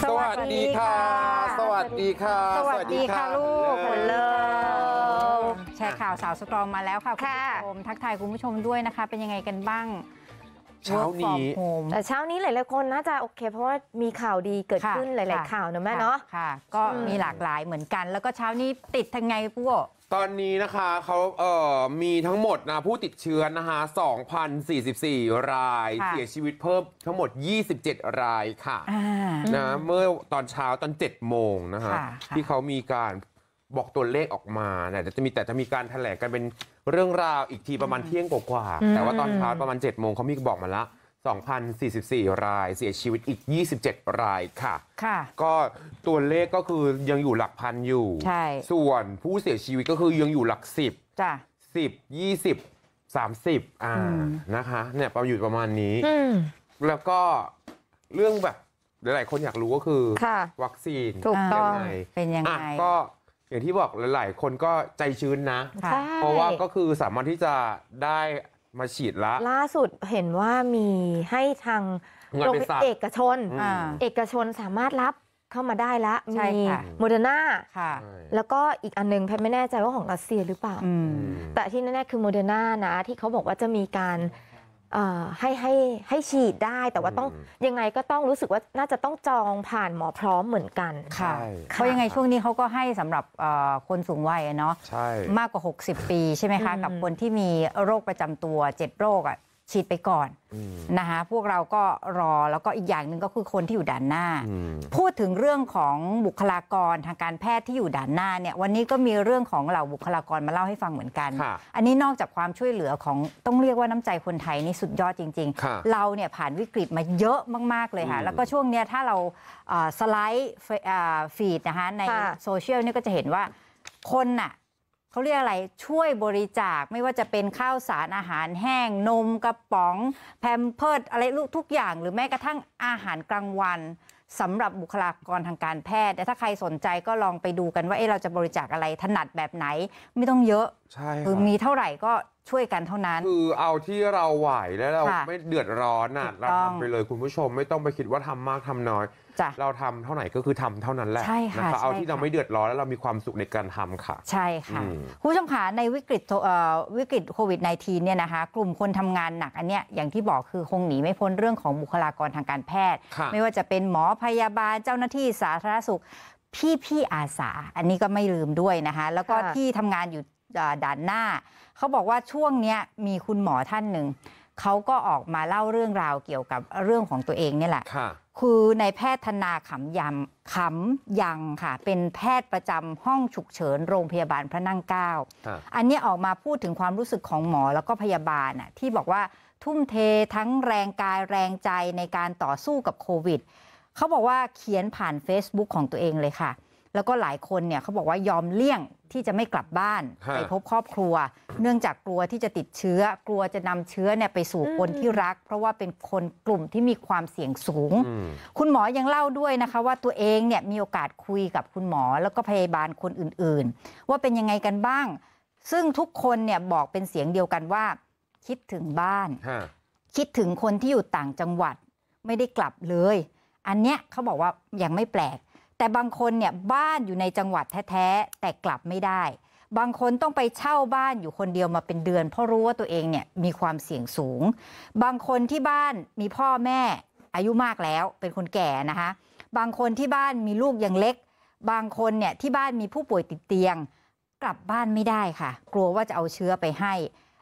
สวัสดีค่ะ สวัสดีค่ะาวสตรองมาแล้วค่ะ คุณผู้ชมทักทายคุณผู้ชมด้วยนะคะ เป็นยังไงกันบ้าง เช้านี้แต่เช้านี้หลายๆคนน่าจะโอเค เพราะว่ามีข่าวดีเกิดขึ้น หลายๆข่าวนะแม่เนาะค่ะ ก็มีหลากหลายเหมือนกันแล้วก็เช้านี้ติดทางไงพวกตอนนี้นะคะเขาเอ่อมีทั้งหมดนะผู้ติดเชื้อนะคะ2,044 ราย เสียชีวิตเพิ่มทั้งหมด 27 รายค่ะนะเมื่อตอนเช้าตอน7โมงนะคะที่เขามีการบอกตัวเลขออกมาเนี่ยจะมีแต่จะมีการแถลงกันเป็นเรื่องราวอีกทีประมาณเที่ยงกว่าแต่ว่าตอนเช้าประมาณ7จ็ดโมงเขามีบอกมาละ2,044 รายเสียชีวิตอีก 27 รายค่ะ ค่ะ ก็ตัวเลขก็คือยังอยู่หลักพันอยู่ ใช่ ส่วนผู้เสียชีวิตก็คือยังอยู่หลักสิบจ้ะสิบยี่สิบสามสิบอ่านะคะเนี่ยประมาณอยู่ประมาณนี้ แล้วก็เรื่องแบบหลายๆคนอยากรู้ก็คือค่ะวัคซีนถูกต้องยังไงเป็นยังไงก็อย่างที่บอกหลายๆ คนก็ใจชื้นนะ เพราะว่าก็คือสามารถที่จะได้มาฉีดละ ล่าสุดเห็นว่ามีให้ทางงโรงพเยาบาลเอกชนอเอกชนสามารถรับเข้ามาได้ละวมีโมเดอร์นาแล้วก็อีกอันหนึงแพทย์ไม่แน่ใจว่าของรัสเซียหรือเปล่า แต่ที่แน่ ๆ คือโมเดอร์นานะ ที่เขาบอกว่าจะมีการให้ให้ให้ฉีดได้แต่ว่าต้องยังไงก็ต้องรู้สึกว่าน่าจะต้องจองผ่านหมอพร้อมเหมือนกันค่ะเพราะยังไงช่วงนี้เขาก็ให้สำหรับคนสูงวัยเนาะมากกว่า 60 ปีใช่ไหมคะ กับคนที่มีโรคประจำตัว 7 โรคอ่ะฉีดไปก่อนนะคะพวกเราก็รอแล้วก็อีกอย่างหนึ่งก็คือคนที่อยู่ด่านหน้า พูดถึงเรื่องของบุคลากรทางการแพทย์ที่อยู่ด่านหน้าเนี่ยวันนี้ก็มีเรื่องของเหล่าบุคลากรมาเล่าให้ฟังเหมือนกัน อันนี้นอกจากความช่วยเหลือของต้องเรียกว่าน้ำใจคนไทยนี่สุดยอดจริง ๆ เราเนี่ยผ่านวิกฤตมาเยอะมาก ๆเลยค่ะแล้วก็ช่วงเนี้ยถ้าเราสไลด์ฟีดนะคะในโซเชียลนี่ก็จะเห็นว่าคนน่ะเขาเรียกอะไรช่วยบริจาคไม่ว่าจะเป็นข้าวสารอาหารแห้ง นมกระป๋องแพมเพิร์ดอะไรลูกทุกอย่าง หรือแม้กระทั่งอาหารกลางวันสำหรับบุคลากรทางการแพทย์แต่ถ้าใครสนใจก็ลองไปดูกันว่าเอ๊เราจะบริจาคอะไรถนัดแบบไหนไม่ต้องเยอะใช่คือมีเท่าไหร่ก็ช่วยกันเท่านั้น คือเอาที่เราไหวแล้วเราไม่เดือดร้อนน่ะเราทำไปเลยคุณผู้ชมไม่ต้องไปคิดว่าทำมากทำน้อยเราทำเท่าไหร่ก็คือทำเท่านั้นแหละใช่ค่ะเอาที่เราไม่เดือดร้อนแล้วเรามีความสุขในการทำค่ะ ใช่ค่ะ คุณผู้ชมคะในวิกฤตวิกฤตโควิด -19 เนี่ยนะคะกลุ่มคนทำงานหนักอันเนี้ยอย่างที่บอกคือคงหนีไม่พ้นเรื่องของบุคลากรทางการแพทย์ ไม่ว่าจะเป็นหมอพยาบาลเจ้าหน้าที่สาธารณสุขพี่พี่อาสา อันนี้ก็ไม่ลืมด้วยนะคะแล้วก็ที่ทำงานอยู่ด่านหน้าเขาบอกว่าช่วงเนี้ยมีคุณหมอท่านหนึ่งเขาก็ออกมาเล่าเรื่องราวเกี่ยวกับเรื่องของตัวเองเนี่แหละค่ะ คือในแพทย์ธนาขำยำขำยังค่ะ เป็นแพทย์ประจำห้องฉุกเฉินโรงพยาบาลพระนั่งเก้าอันนี้ออกมาพูดถึงความรู้สึกของหมอแล้วก็พยาบาลน่ะที่บอกว่าทุ่มเททั้งแรงกายแรงใจในการต่อสู้กับโควิด เขาบอกว่าเขียนผ่าน Facebook ของตัวเองเลยค่ะแล้วก็หลายคนเนี่ยเขาบอกว่ายอมเลี่ยงที่จะไม่กลับบ้านไปพบครอบครัว เนื่องจากกลัวที่จะติดเชื้อ กลัวจะนำเชื้อเนี่ยไปสู่คนที่รัก เพราะว่าเป็นคนกลุ่มที่มีความเสี่ยงสูง คุณหมอยังเล่าด้วยนะคะ ว่าตัวเองเนี่ยมีโอกาสคุยกับคุณหมอแล้วก็พยาบาลคนอื่น ๆ ว่าเป็นยังไงกันบ้าง ซึ่งทุกคนเนี่ยบอกเป็นเสียงเดียวกันว่า คิดถึงบ้านคิดถึงคนที่อยู่ต่างจังหวัด ไม่ได้กลับเลย อันเนี้ยเขาบอกว่ายังไม่แปลกแต่บางคนเนี่ยบ้านอยู่ในจังหวัดแท้ ๆ แต่กลับไม่ได้ บางคนต้องไปเช่าบ้านอยู่คนเดียวมาเป็นเดือน เพราะรู้ว่าตัวเองเนี่ยมีความเสี่ยงสูง บางคนที่บ้านมีพ่อแม่อายุมากแล้ว เป็นคนแก่นะคะ บางคนที่บ้านมีลูกยังเล็ก บางคนเนี่ยที่บ้านมีผู้ป่วยติดเตียง กลับบ้านไม่ได้ค่ะ กลัวว่าจะเอาเชื้อไปให้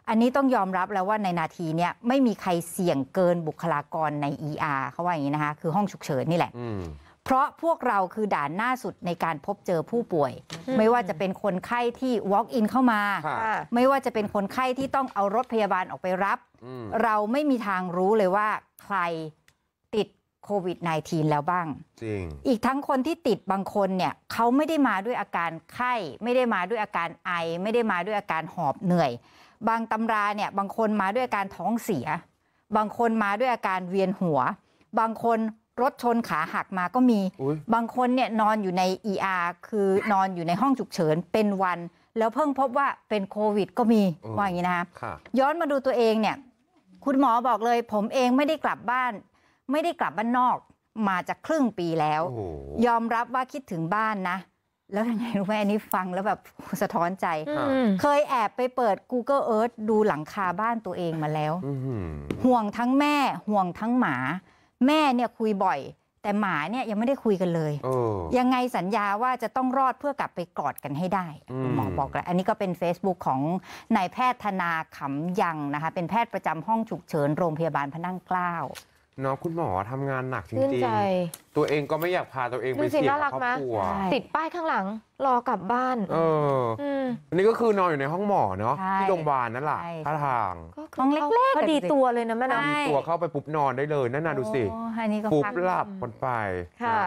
อันนี้ต้องยอมรับแล้วว่าในนาทีเนี้ยไม่มีใครเสี่ยงเกินบุคลากรใน ER เขาว่าอย่างนี้นะคะคือห้องฉุกเฉินนี่แหละเพราะพวกเราคือด่านหน้าสุดในการพบเจอผู้ป่วย ไม่ว่าจะเป็นคนไข้ที่ walk in เข้ามา ไม่ว่าจะเป็นคนไข้ที่ต้องเอารถพยาบาลออกไปรับ เราไม่มีทางรู้เลยว่าใครติดโควิด -19 แล้วบ้างจริงอีกทั้งคนที่ติดบางคนเนี่ยเขาไม่ได้มาด้วยอาการไข้ไม่ได้มาด้วยอาการไอไม่ได้มาด้วยอาการหอบเหนื่อย บางตำราเนี่ยบางคนมาด้วยอาการท้องเสีย บางคนมาด้วยอาการเวียนหัว บางคนรถชนขาหักมาก็มี บางคนเนี่ยนอนอยู่ใน ER คือนอนอยู่ในห้องฉุกเฉินเป็นวัน แล้วเพิ่งพบว่าเป็นโควิดก็มี ว่าอย่างนี้นะคะย้อนมาดูตัวเองเนี่ยคุณหมอบอกเลย ผมเองไม่ได้กลับบ้าน ไม่ได้กลับบ้านนอกมาจากครึ่งปีแล้ว ยอมรับว่าคิดถึงบ้านนะ แล้วยังไงรู้ไหมอันนี้ฟังแล้วแบบสะท้อนใจ เคยแอบไปเปิด Google Earth ดูหลังคาบ้านตัวเองมาแล้ว ห่วงทั้งแม่ห่วงทั้งหมาแม่เนี่ยคุยบ่อย แต่หมาเนี่ยยังไม่ได้คุยกันเลยเออยังไงสัญญาว่าจะต้องรอดเพื่อกลับไปกอดกันให้ได้ หมอบอกแล้วอันนี้ก็เป็น Facebook ของนายแพทย์ธนาขำยังนะคะเป็นแพทย์ประจำห้องฉุกเฉิน โรงพยาบาลพระนั่งเกล้าเนาะคุณหมอทำงานหนักจริงๆ ตัวเองก็ไม่อยากพาตัวเองไปเสี่ยงาครอบครัวติดป้ายข้างหลังรอกลับบ้าน เอออันนี้ก็คือนอนอยู่ในห้องหมอเนาะที่โรงพยาบาลนั่นแหละท่าทางก็ค้องเล็ก ๆ ก็พอดีตัวเลยนะแม่นายช่ีตัวเข้าไปปุ๊บนอนได้เลยนั่นน่ะดูสิปุ๊บหลับคนไปค่ะ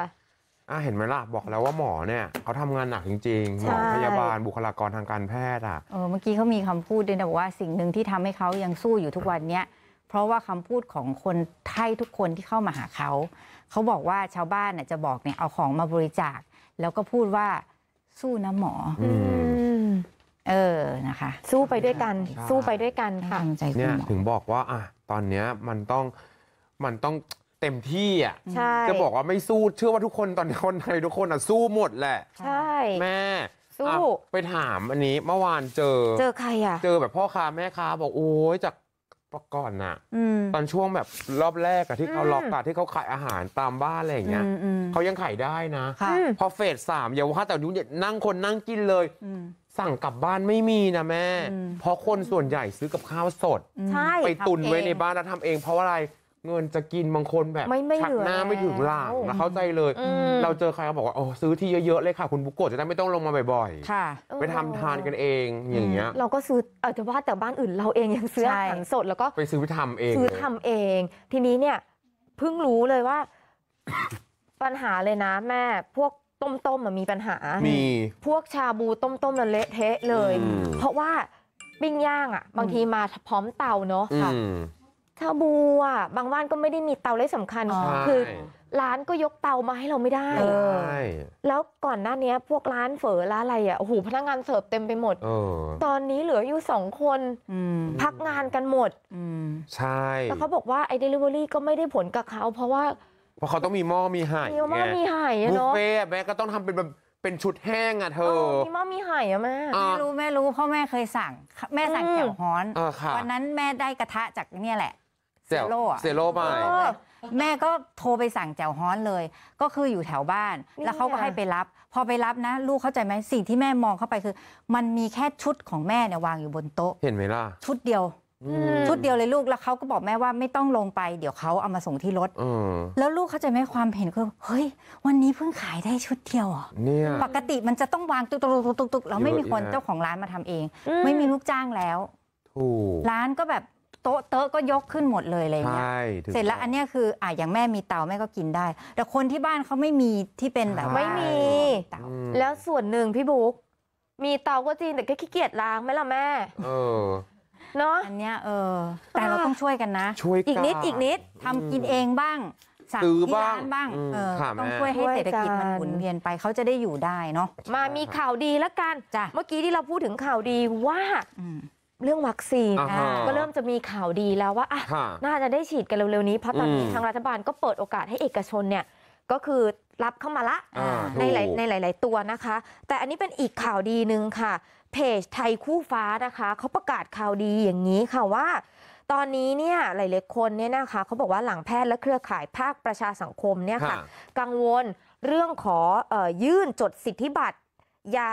อ่ะเห็นไหมล่ะ บอกแล้วว่าหมอเนี่ยเขาทำงานหนักจริงๆหมอพยาบาลบุคลากรทางการแพทย์อ่ะเออเมื่อกี้เขามีคำพูดด้วยนะบอกว่าสิ่งหนึ่งที่ทำให้เขายังสู้อยู่ทุกวันเนี้ยเพราะว่าคำพูดของคนไทยทุกคนที่เข้ามาหาเขา เขาบอกว่าชาวบ้านจะบอกเนี่ยเอาของมาบริจาค แล้วก็พูดว่าสู้นะหมอเออนะคะ สู้ไปด้วยกันสู้ไปด้วยกันค่ะเนี่ยถึงบอกว่าอ่ะตอนเนี้ยมันต้องมันต้องเต็มที่อ่ะจะบอกว่าไม่สู้เชื่อว่าทุกคนตอนนี้คนไทยทุกคนอ่ะสู้หมดแหละ ใช่แม่สู้ไปถามอันนี้ เมื่อวานเจอ เจอใครอ่ะ เจอแบบพ่อค้าแม่ค้าบอกโอ้ยจากประก่อนน่ะตอนช่วงแบบรอบแรกอะที่เขาล็อกตาที่เขาขายอาหารตามบ้านอะไรอย่างเงี้ยเขายังขายได้นะพอเฟสสามอย่าว่าแต่ยุ่งเด็ดนั่งคนนั่งกินเลยสั่งกลับบ้านไม่มีนะแม่เพราะคนส่วนใหญ่ซื้อกับข้าวสด ไปตุนไว้ในบ้านแล้วทำเองเพราะอะไรเงินจะกินบางคนแบบชักหน้าไม่ถึงหลังนะเข้าใจเลย เราเจอใครเขาบอกว่าโอ้ซื้อที่เยอะๆเลยค่ะคุณบุกโกจะได้ไม่ต้องลงมาบ่อยๆไปทำทานกันเอง อย่างเงี้ย เราก็ซื้อเอาจจะว่าแต่บ้านอื่นเราเองยังซื้ออาหารสดแล้วก็ไปซื้อไปทำเองซื้อทำทำเอง ทีนี้เนี่ยเพิ่งรู้เลยว่า ปัญหาเลยนะแม่ พวกต้มๆมันมีปัญหา มี พวกชาบูต้มๆมันเละเทะเลย เพราะว่าปิ้งย่างอ่ะบางทีมาพร้อมเตาเนาะชาบูอ่ะบางบ้านก็ไม่ได้มีเตาเลยสำคัญคือ ร้านก็ยกเตามาให้เราไม่ได้ แล้วก่อนหน้าเนี้ยพวกร้านเฝอร้านอะไรอ่ะโอ้โหพนักงานเสิร์ฟเต็มไปหมดอตอนนี้เหลืออยู่สองคนพักงานกันหมดอืใช่ แล้วเขาบอกว่าไอเดลิเวอรี่ก็ไม่ได้ผลกับเขาเพราะว่า เพราะเขาต้องมีหม้อมีไหายมีหม้อมีไห่าะบุฟเนาะเฟ่แม่ก็ต้องทำเป็นแบบเป็นชุดแห้งอ่ะเธออมีมม่อมีไห่อะแม่ไะแม่รู้แม่รู้เพ่อแม่เคยสั่ง แม่สั่งแจ่วฮ้อนอวันนั้นแม่ได้กระทะจากเนี่ยแหละเซโล่อะเซโล่ไปแม่ก็โทรไปสั่งแจ่วฮ้อนเลย ก็คืออยู่แถวบ้านนแล้วเขาก็ให้ไปรับ พอไปรับนะ ลูกเข้าใจไหมสิ่งที่แม่มองเข้าไปคือ มันมีแค่ชุดของแม่เนี่ยวางอยู่บนโต๊ะเห็นไหมล่ะ ชุดเดียว ชุดเดียวเลยลูกแล้วเขาก็บอกแม่ว่าไม่ต้องลงไปเดี๋ยวเขาเอามาส่งที่รถแล้วลูกเข้าใจไหมความเห็นคือเฮ้ยวันนี้เพิ่งขายได้ชุดเดียวอ่ะปกติมันจะต้องวางตุกตุกตุกตุกตุกแล้วไม่มีคนเจ้าของร้านมาทำเอง ไม่มีลูกจ้างแล้วถูกร้านก็แบบโต๊ะเต๊ะก็ยกขึ้นหมดเลยอะไรเงี้ย เสร็จแล้วอันเนี้ยคืออ่ะอย่างแม่มีเตาแม่ก็กินได้ แต่คนที่บ้านเขาไม่มีที่เป็นแบบไม่มีเตาแล้วส่วนหนึ่งพี่บุ๊กมีเตาก็จริงแต่ก็ขี้เกียจล้างไหมล่ะแม่เออเนาะอันเนี้ยเออ แต่เราต้องช่วยกันนะช่วยอีกนิดอีกนิดทำกินเองบ้างสั่งที่ร้านบ้างเออต้องช่วยให้เศรษฐกิจมันหมุนเวียนไปเขาจะได้อยู่ได้เนาะมามีข่าวดีละกันจ้ะเมื่อกี้ที่เราพูดถึงข่าวดีว่าอืเรื่องวัคซีนะก็เริ่มจะมีข่าวดีแล้วว่า น่าจะได้ฉีดกันเร็วๆนี้เพราะตอนนี้ทางรัฐบาลก็เปิดโอกาสให้เอกชนเนี่ยก็คือรับเข้ามาละในหลายในหลายๆตัวนะคะ แต่อันนี้เป็นอีกข่าวดีหนึ่งค่ะ เพจไทยคู่ฟ้านะคะเขาประกาศข่าวดีอย่างนี้ค่ะว่า ตอนนี้เนี่ยหลาย ๆ คนเนี่ยนะคะเขาบอกว่าหลังแพทย์และเครือข่ายภาคประชาสังคมเนี่ยค่ะกังวลเรื่องขอออยื่นจดสิทธิบัตรยา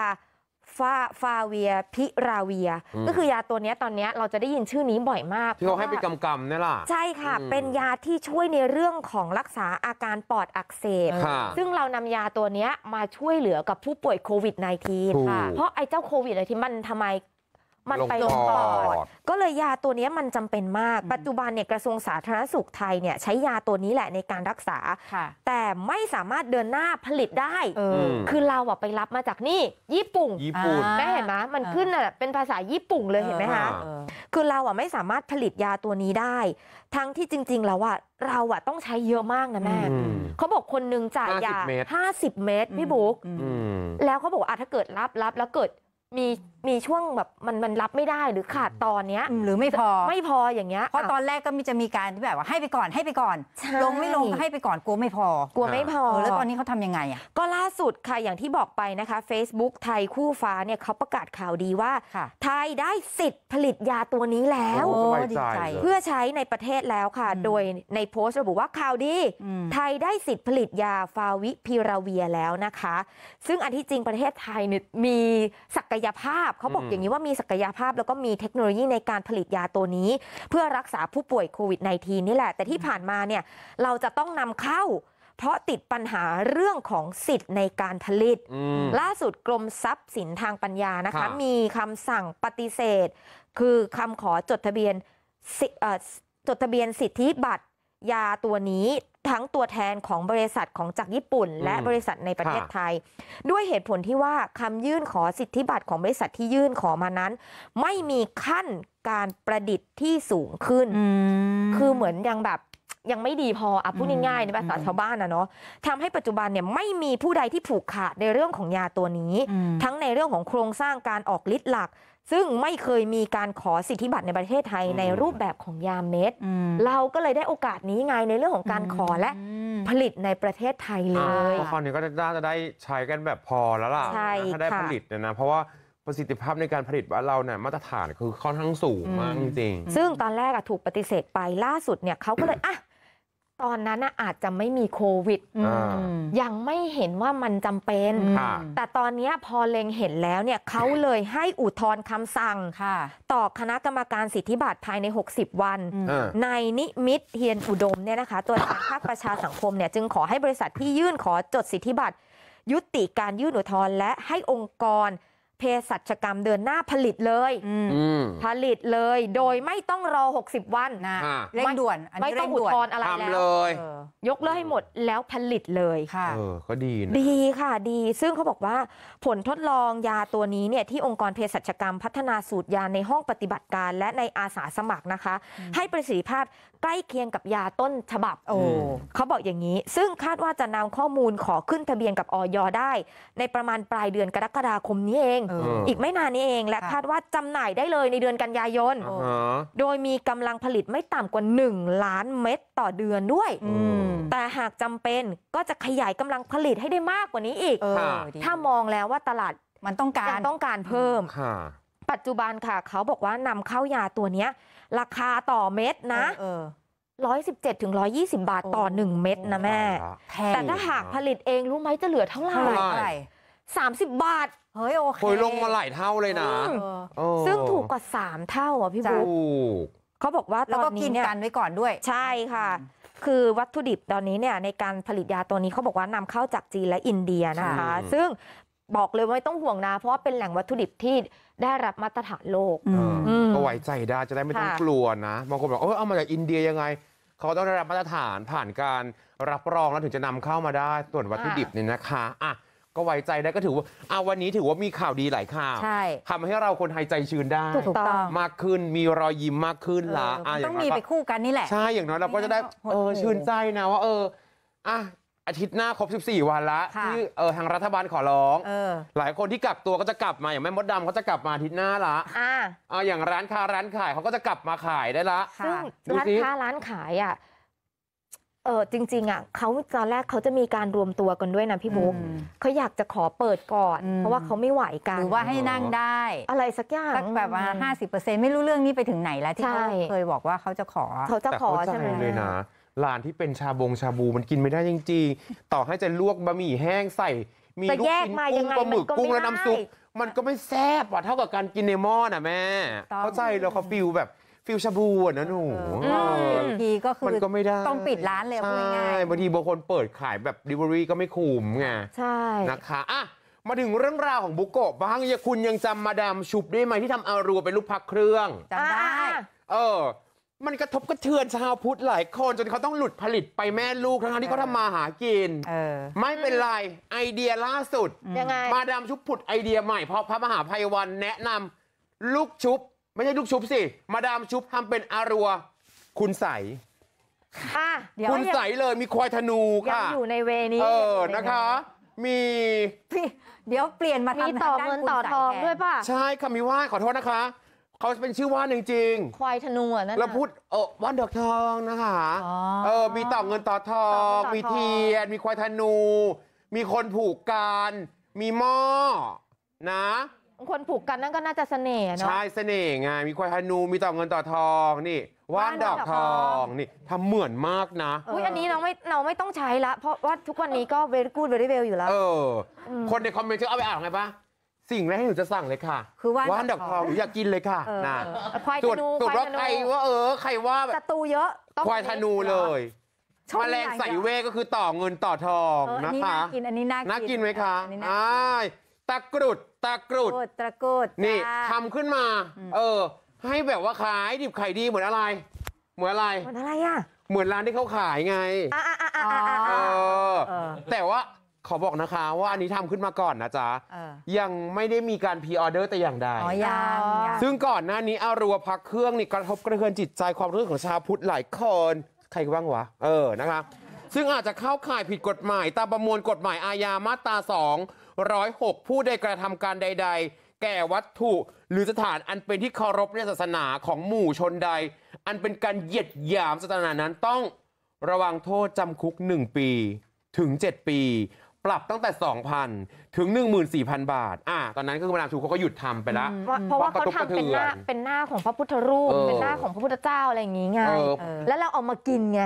ฟาฟาเวียพิราเวีย ก็คือยาตัวนี้ตอนนี้เราจะได้ยินชื่อนี้บ่อยมากที่เขาให้ไปกำกำนี่ล่ะ ใช่ค่ะเป็นยาที่ช่วยในเรื่องของรักษาอาการปอดอักเสบซึ่งเรานำยาตัวนี้มาช่วยเหลือกับผู้ป่วยโควิด -19 ค่ะเพราะไอ้เจ้าโควิดะไรที่มันทำไมมันไปลงปอด ก็เลยยาตัวนี้มันจำเป็นมากปัจจุบันเนี่ยกระทรวงสาธารณสุขไทยเนี่ยใช้ยาตัวนี้แหละในการรักษา แต่ไม่สามารถเดินหน้าผลิตได้ คือเราอะไปรับมาจากนี่ญี่ปุ่นญี่ปุ่นแม่เห็นไหมมันขึ้นอะเป็นภาษาญี่ปุ่นเลยเห็นไหมคะคือเราอะไม่สามารถผลิตยาตัวนี้ได้ ทั้งที่จริง ๆ แล้วอะเราอะต้องใช้เยอะมากนะแม่เขาบอกคนนึงจ่ายยา50 เมตรพี่บุ๊กแล้วเขาบอกอะถ้าเกิดรับรับแล้วเกิดมีมีช่วงแบบมันมันรับไม่ได้หรือขาดตอนเนี้ยหรือไม่พอไม่พออย่างเงี้ยเพราะตอนแรกก็มีจะมีการที่แบบว่าให้ไปก่อนให้ไปก่อน ลงไม่ลงก็ให้ไปก่อนกลัวไม่พอ กลัวไม่พอแล้วตอนนี้เขาทำยังไงอ่ะก็ล่าสุดค่ะอย่างที่บอกไปนะคะ Facebook ไทยคู่ฟ้าเนี่ยเขาประกาศข่าวดีว่าไทยได้สิทธิ์ผลิตยาตัวนี้แล้วโอ้ดีใจเพื่อใช้ในประเทศแล้วค่ะ โดยในโพสต์ระบุว่าข่าวดี ไทยได้สิทธิ์ผลิตยาฟาวิพิราเวียแล้วนะคะ ซึ่งอันที่จริงประเทศไทยเนี่ยมีศักยยภาพเขาบอกอย่างนี้ว่ามีศักยภาพแล้วก็มีเทคโนโลยีในการผลิตยาตัวนี้ เพื่อรักษาผู้ป่วยโควิด -19 นี่แหละ แต่ที่ผ่านมาเนี่ยเราจะต้องนำเข้า เพราะติดปัญหาเรื่องของสิทธิ์ในการผลิตล่าสุดกรมทรัพย์สินทางปัญญานะคะ มีคำสั่งปฏิเสธ คือคำขอจดทะเบียนจดทะเบียนสิทธิบัตรยาตัวนี้ทั้งตัวแทนของบริษัทของจากญี่ปุ่น และบริษัทในประเทศไทย ด้วยเหตุผลที่ว่าคำยื่นขอสิทธิบัตรของบริษัทที่ยื่นขอมานั้น ไม่มีขั้นการประดิษฐ์ที่สูงขึ้น คือเหมือนยังแบบยังไม่ดีพออ่ะพูดง่ายๆในภาษาชาวบ้านนะเนาะทำให้ปัจจุบันเนี่ยไม่มีผู้ใดที่ผูกขาดในเรื่องของยาตัวนี้ ทั้งในเรื่องของโครงสร้างการออกฤทธิ์หลักซึ่งไม่เคยมีการขอสิทธิบัตรในประเทศไทยในรูปแบบของยาเม็ด เราก็เลยได้โอกาสนี้ไง ในเรื่องของการขอและผลิตในประเทศไทยเลยคราวนี้ก็น่าจะได้ใช้กันแบบพอแล้วล่ะถ้าได้ผลิตเนี่ยนะเพราะว่าประสิทธิภาพในการผลิตว่าเราเนี่ยมาตรฐานคือค่อนข้างสูงมากจริงซึ่งตอนแรกอะถูกปฏิเสธไปล่าสุดเนี่ยเขาก็เลยอ่ะตอนนั้นอาจจะไม่มีโควิด ยังไม่เห็นว่ามันจำเป็น แต่ตอนนี้พอเล็งเห็นแล้วเนี่ยเขาเลยให้อุทธรณ์คำสั่งต่อคณะกรรมการสิทธิบัตรภายใน 60 วัน ในนิมิตเฮียนอุดมเนี่ยนะคะตัวแทนภาคประชาสังคมเนี่ยจึงขอให้บริษัทที่ยื่นขอจดสิทธิบัตร ยุติการยื่นอุทธรณ์และให้องค์กรเภสัชกรรมเดินหน้าผลิตเลยผลิตเลยโดยไม่ต้องรอ 60 วันนะเร่งด่วนไม่ต้องอุทธอนอะไรแล้วยกเลิกให้หมดแล้วผลิตเลยค่ะก็ดีนะดีค่ะดี ซึ่งเขาบอกว่าผลทดลองยาตัวนี้เนี่ยที่องค์กรเภสัชกรรมพัฒนาสูตรยาในห้องปฏิบัติการและในอาสาสมัครนะคะ ให้ประสิทธิภาพใกล้เคียงกับยาต้นฉบับเขาบอกอย่างนี้ ซึ่งคาดว่าจะนำข้อมูลขอขึ้นทะเบียนกับออยได้ ในประมาณปลายเดือนกรกฎาคมนี้เอง อีกไม่นานนี้เอง และคาดว่าจำหน่ายได้เลยในเดือนกันยายนโดยมีกำลังผลิตไม่ต่ำกว่า1ล้านเม็ดต่อเดือนด้วยแต่หากจำเป็นก็จะขยายกำลังผลิตให้ได้มากกว่านี้อีกถ้ามองแล้วว่าตลาดมันต้องการต้องการเพิ่มปัจจุบันค่ะเขาบอกว่านำเข้ายาตัวนี้ ราคาต่อเม็ดนะร้อยสิบเจ็ดถึงร้อยี่สิบาทต่อหนึ่งเม็ดนะแม่ แต่ถ้าหากผลิตเองรู้ไหมจะเหลือเท่าไหร่สามสิบบาท เฮ้ยโอเคลงมาหลายเท่าเลยนะซึ่งถูกกว่าสามเท่าอ่ะพี่บุ๊กเขาบอกว่านี้วก็กินกันไว้ก่อนด้วย ใช่ค่ะ คือวัตถุดิบตอนนี้เนี่ยในการผลิตยาตัวนี้เขาบอกว่านำเข้าจากจีนและอินเดียนะคะ ซึ่งบอกเลยว่าไม่ต้องห่วงนะเพราะว่าเป็นแหล่งวัตถุดิบที่ได้รับมาตรฐานโลกอก็ไว้ใจได้จะได้ไม่ต้องกลัวนะบางคนบอกเออเอามาจากอินเดียยังไง เขาต้องได้รับมาตรฐานผ่านการรับรองแล้วถึงจะนำเข้ามาได้ส่วนวัตถุดิบเนี่ยนะคะอ่ะก็ไว้ใจได้ก็ถือว่าอ่ะวันนี้ถือว่ามีข่าวดีหลายข่าวใช่ทำให้เราคนไทยใจชื้นได้ถูกต้องมากขึ้นมีรอยยิ้มมากขึ้นละอ่ะต้องมีไปคู่กันนี่แหละใช่อย่างน้อยเราก็จะได้ เออชื่นใจนะว่าเอออ่ะอาทิตย์หน้าครบ 14 วันละที่เออทางรัฐบาลขอร้องออหลายคนที่กักตัวก็จะกลับมาอย่างแม่มดดำเขาจะกลับมาอาทิตย์หน้าละอ่าออย่างร้านค้าร้านขายเขาก็จะกลับมาขายได้ละซึ่งร้านค้าร้านขาย อ่ะ เออจริง ๆอ่ะเขาตอนแรกเขาจะมีการรวมตัวกันด้วยนะพี่บุ๊คเขาอยากจะขอเปิดก่อนอเพราะว่าเขาไม่ไหวกันหรือว่าให้นั่งได้อะไรสักอย่างัแบบว่า50%ไม่รู้เรื่องนี้ไปถึงไหนแล้วที่เขาเคยบอกว่าเขาจะขอเขาจะขอใใช่ไหมเลยนะหลานที่เป็นชาบง ชาบูมันกินไม่ได้จริงๆ ต่อให้จะลวกบะหมี่แห้งใส่ มีลูกชิ้นกุ้งปลาหมึกกุ้งและน้ำซุปไมันก็ไม่แซ่บว่ะเท่ากับการกินในหม้อน่ะแม่ เข้าใจแล้วเขาฟิลแบบฟิลชาบูนะหนูบางทีก็คือ มันก็ไม่ได้ ต้องปิดร้านเลยง่า่ยบางทีบางคนเปิดขายแบบดิเวอรี่ก็ไม่คุ้มไงใช่นะคะอ่ะมาถึงเรื่องราวของบุกโกะบ้างย่าคุณยังจำมาดามชุบได้ไหมที่ทำอารัวเป็นลูกพักเครื่องจำได้เออมันกระทบกระเทือนชาวพุทธหลายคนจนเขาต้องหลุดผลิตไปแม่ลูกทั้งที่เขาทำมาหากินไม่เป็นไร ไอเดียล่าสุด ยังไง มาดามชุบผุดไอเดียใหม่ เพราะพระมหาภัยวันแนะนำลูกชุบ ไม่ใช่ลูกชุบสิ มาดามชุบทำเป็นอารัวคุณใส่ะคุณใสเลยมีควายธนูยังค่ะอยู่ในเวนี้ เออนะคะ มีเดี๋ยวเปลี่ยนมาทำต่อเงินต่อทองด้วยป่ะใช่คำมีว่าขอโทษนะคะเขาเป็นชื่อว่านจริง ๆ ควายธนูั่นั่นะแล้วพูดเออว่านดอกทองนะคะเออมีต่อเงินต่อทอง มีเทียนมีควายธนู มีคนผูกกัน มีหม้อนะ คนผูกกันนั่นก็น่าจะเสน่ห์เนาะ ใช่เสน่ห์ไง มีควายธนู มีต่อเงินต่อทอง นี่ว่านดอกทองนี่ทำเหมือนมากนะ อุ้ยอันนี้เราไม่เราไม่ต้องใช้ละเพราะว่าทุกวันนี้ก็เวรกูดเ d ร e r y w e อยู่แล้ว เออ คนในคอมเมนต์จะเอาไปอ่านไงปะสิ่งแรกที่หนูจะสั่งเลยค่ะ คือว่านดอกทองหนูอยากกินเลยค่ะนะควายตรวจธนูตรวจว่ว่า เออใครว่าแบบศัตรูเยอะควายธนูเลยาแมลงใส่เวก็คือต่อเงินต่อทองอันะนี้คะน่ากินอันนี้น่ากิน่ากินไหมคะอันนี้น่าอ้ตะกรุดตะกรุดตะกรุดนี่ทำทำขึ้นมา เออให้แบบว่าขายดิบขายดีเหมือนอะไร เหมือนอะไร เหมือนอะไรอ่ะเหมือนร้านที่เขาขายไงอ๋อแต่ว่าขอบอกนะคะว่าอันนี้ทำขึ้นมาก่อนนะจ๊ะยังไม่ได้มีการพรีออเดอร์แต่อย่างใดอ๋อยังซึ่งก่อนหน้านี้อารัวพักเครื่องนี่ กระทบกระเทือนจิตใจความรู้สึกของชาวพุทธหลายคน ใครบ้างวะ เออนะคะ ซึ่งอาจจะเข้าข่ายผิดกฎหมาย ตามประมวลกฎหมายอาญามาตรา206 ผู้ใดกระทำการใด ๆ แก่วัตถุหรือสถานอันเป็นที่เคารพในศาสนาของหมู่ชนใด อันเป็นการเหยียดหยามศาสนานั้นต้องระวังโทษจำคุก 1 ปีถึง 7 ปีปรับตั้งแต่2,000ถึง14,000 บาทอ่าตอนนั้นก็คือมะดามชูเขาก็หยุดทำไปแล้ว เพราะว่าเขาทำเป็นหน้าเป็นหน้าของพระพุทธรูป เป็นหน้าของพระพุทธเจ้าอะไรอย่างงี้ไงแล้วเราเอามากินไง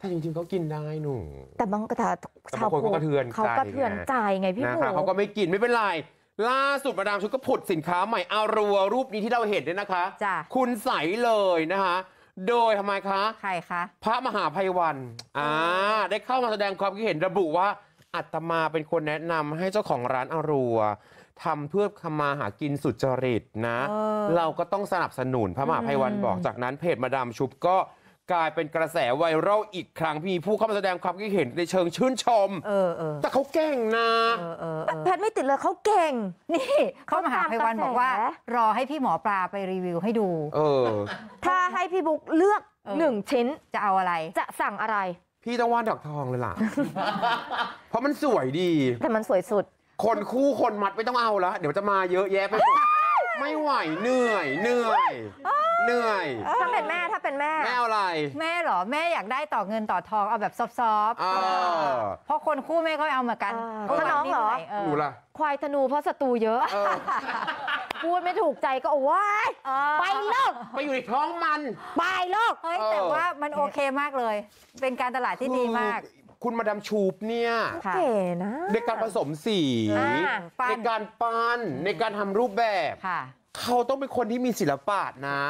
ถ้าจริงๆเขากินได้หนูแต่บางกระทาชาวคนกระเทือนเขากระเทือนใจไงพี่ผู้เขาก็ไม่กินไม่เป็นไร ล่าสุดมาดามชูก็ผุดสินค้าใหม่อารัวรูปนี้ที่เราเห็นเนี่ยนะคะคุณใสเลยนะคะโดยทำไมคะใครคะพระมหาภัยวันอ่าได้เข้ามาแสดงความคิดเห็นระบุว่าอัตมาเป็นคนแนะนำให้เจ้าของร้านอรัวทำเพื่อขมาหากินสุจริตนะเออเราก็ต้องสนับสนุนพระมหาภัยวันบอกจากนั้นเพจมาดามชุบก็กลายเป็นกระแสไวรัลอีกครั้งมีผู้เข้ามาแสดงความคิดเห็นในเชิงชื่นชมเออเออแต่เขาเก่งนะ เออเออเออแพทไม่ติดเลยเขาเก่งนี่เขามหาภัยวันบอกว่า รอให้พี่หมอปลาไปรีวิวให้ดู เออถ้าให้พี่บุ๊กเลือกหนึ่งชิ้นจะเอาอะไร จะสั่งอะไรพี่ต้องวาดดอกทองเลยล่ะ เพราะมันสวยดี แต่มันสวยสุด คนคู่คนมัดไม่ต้องเอาละเดี๋ยวจะมาเยอะแยะไปหมดไม่ไหวเหนื่อย เหนื่อย เหนื่อย ถ้าเป็นแม่ ถ้าเป็นแม่แม่อะไร แม่เหรอ แม่อยากได้ต่อเงินต่อทองเอาแบบซอฟๆเพราะคนคู่แม่ก็เอาเหมือนกันถ้าน้องเหรอหูละควายธนูเพราะศัตรูเยอะพูดไม่ถูกใจก็ว้ยไปไปโลกไปอยู่ในท้องมัน ไปโลก เฮ้ยแต่ว่ามันโอเคมากเลย เป็นการตลาดที่ดีมากคุณมาดามชูปเนี่ยเก๋นะ ในการผสมสี ในการปั้น ในการทำรูปแบบค่ะ เขาต้องเป็นคนที่มีศิลปะนะ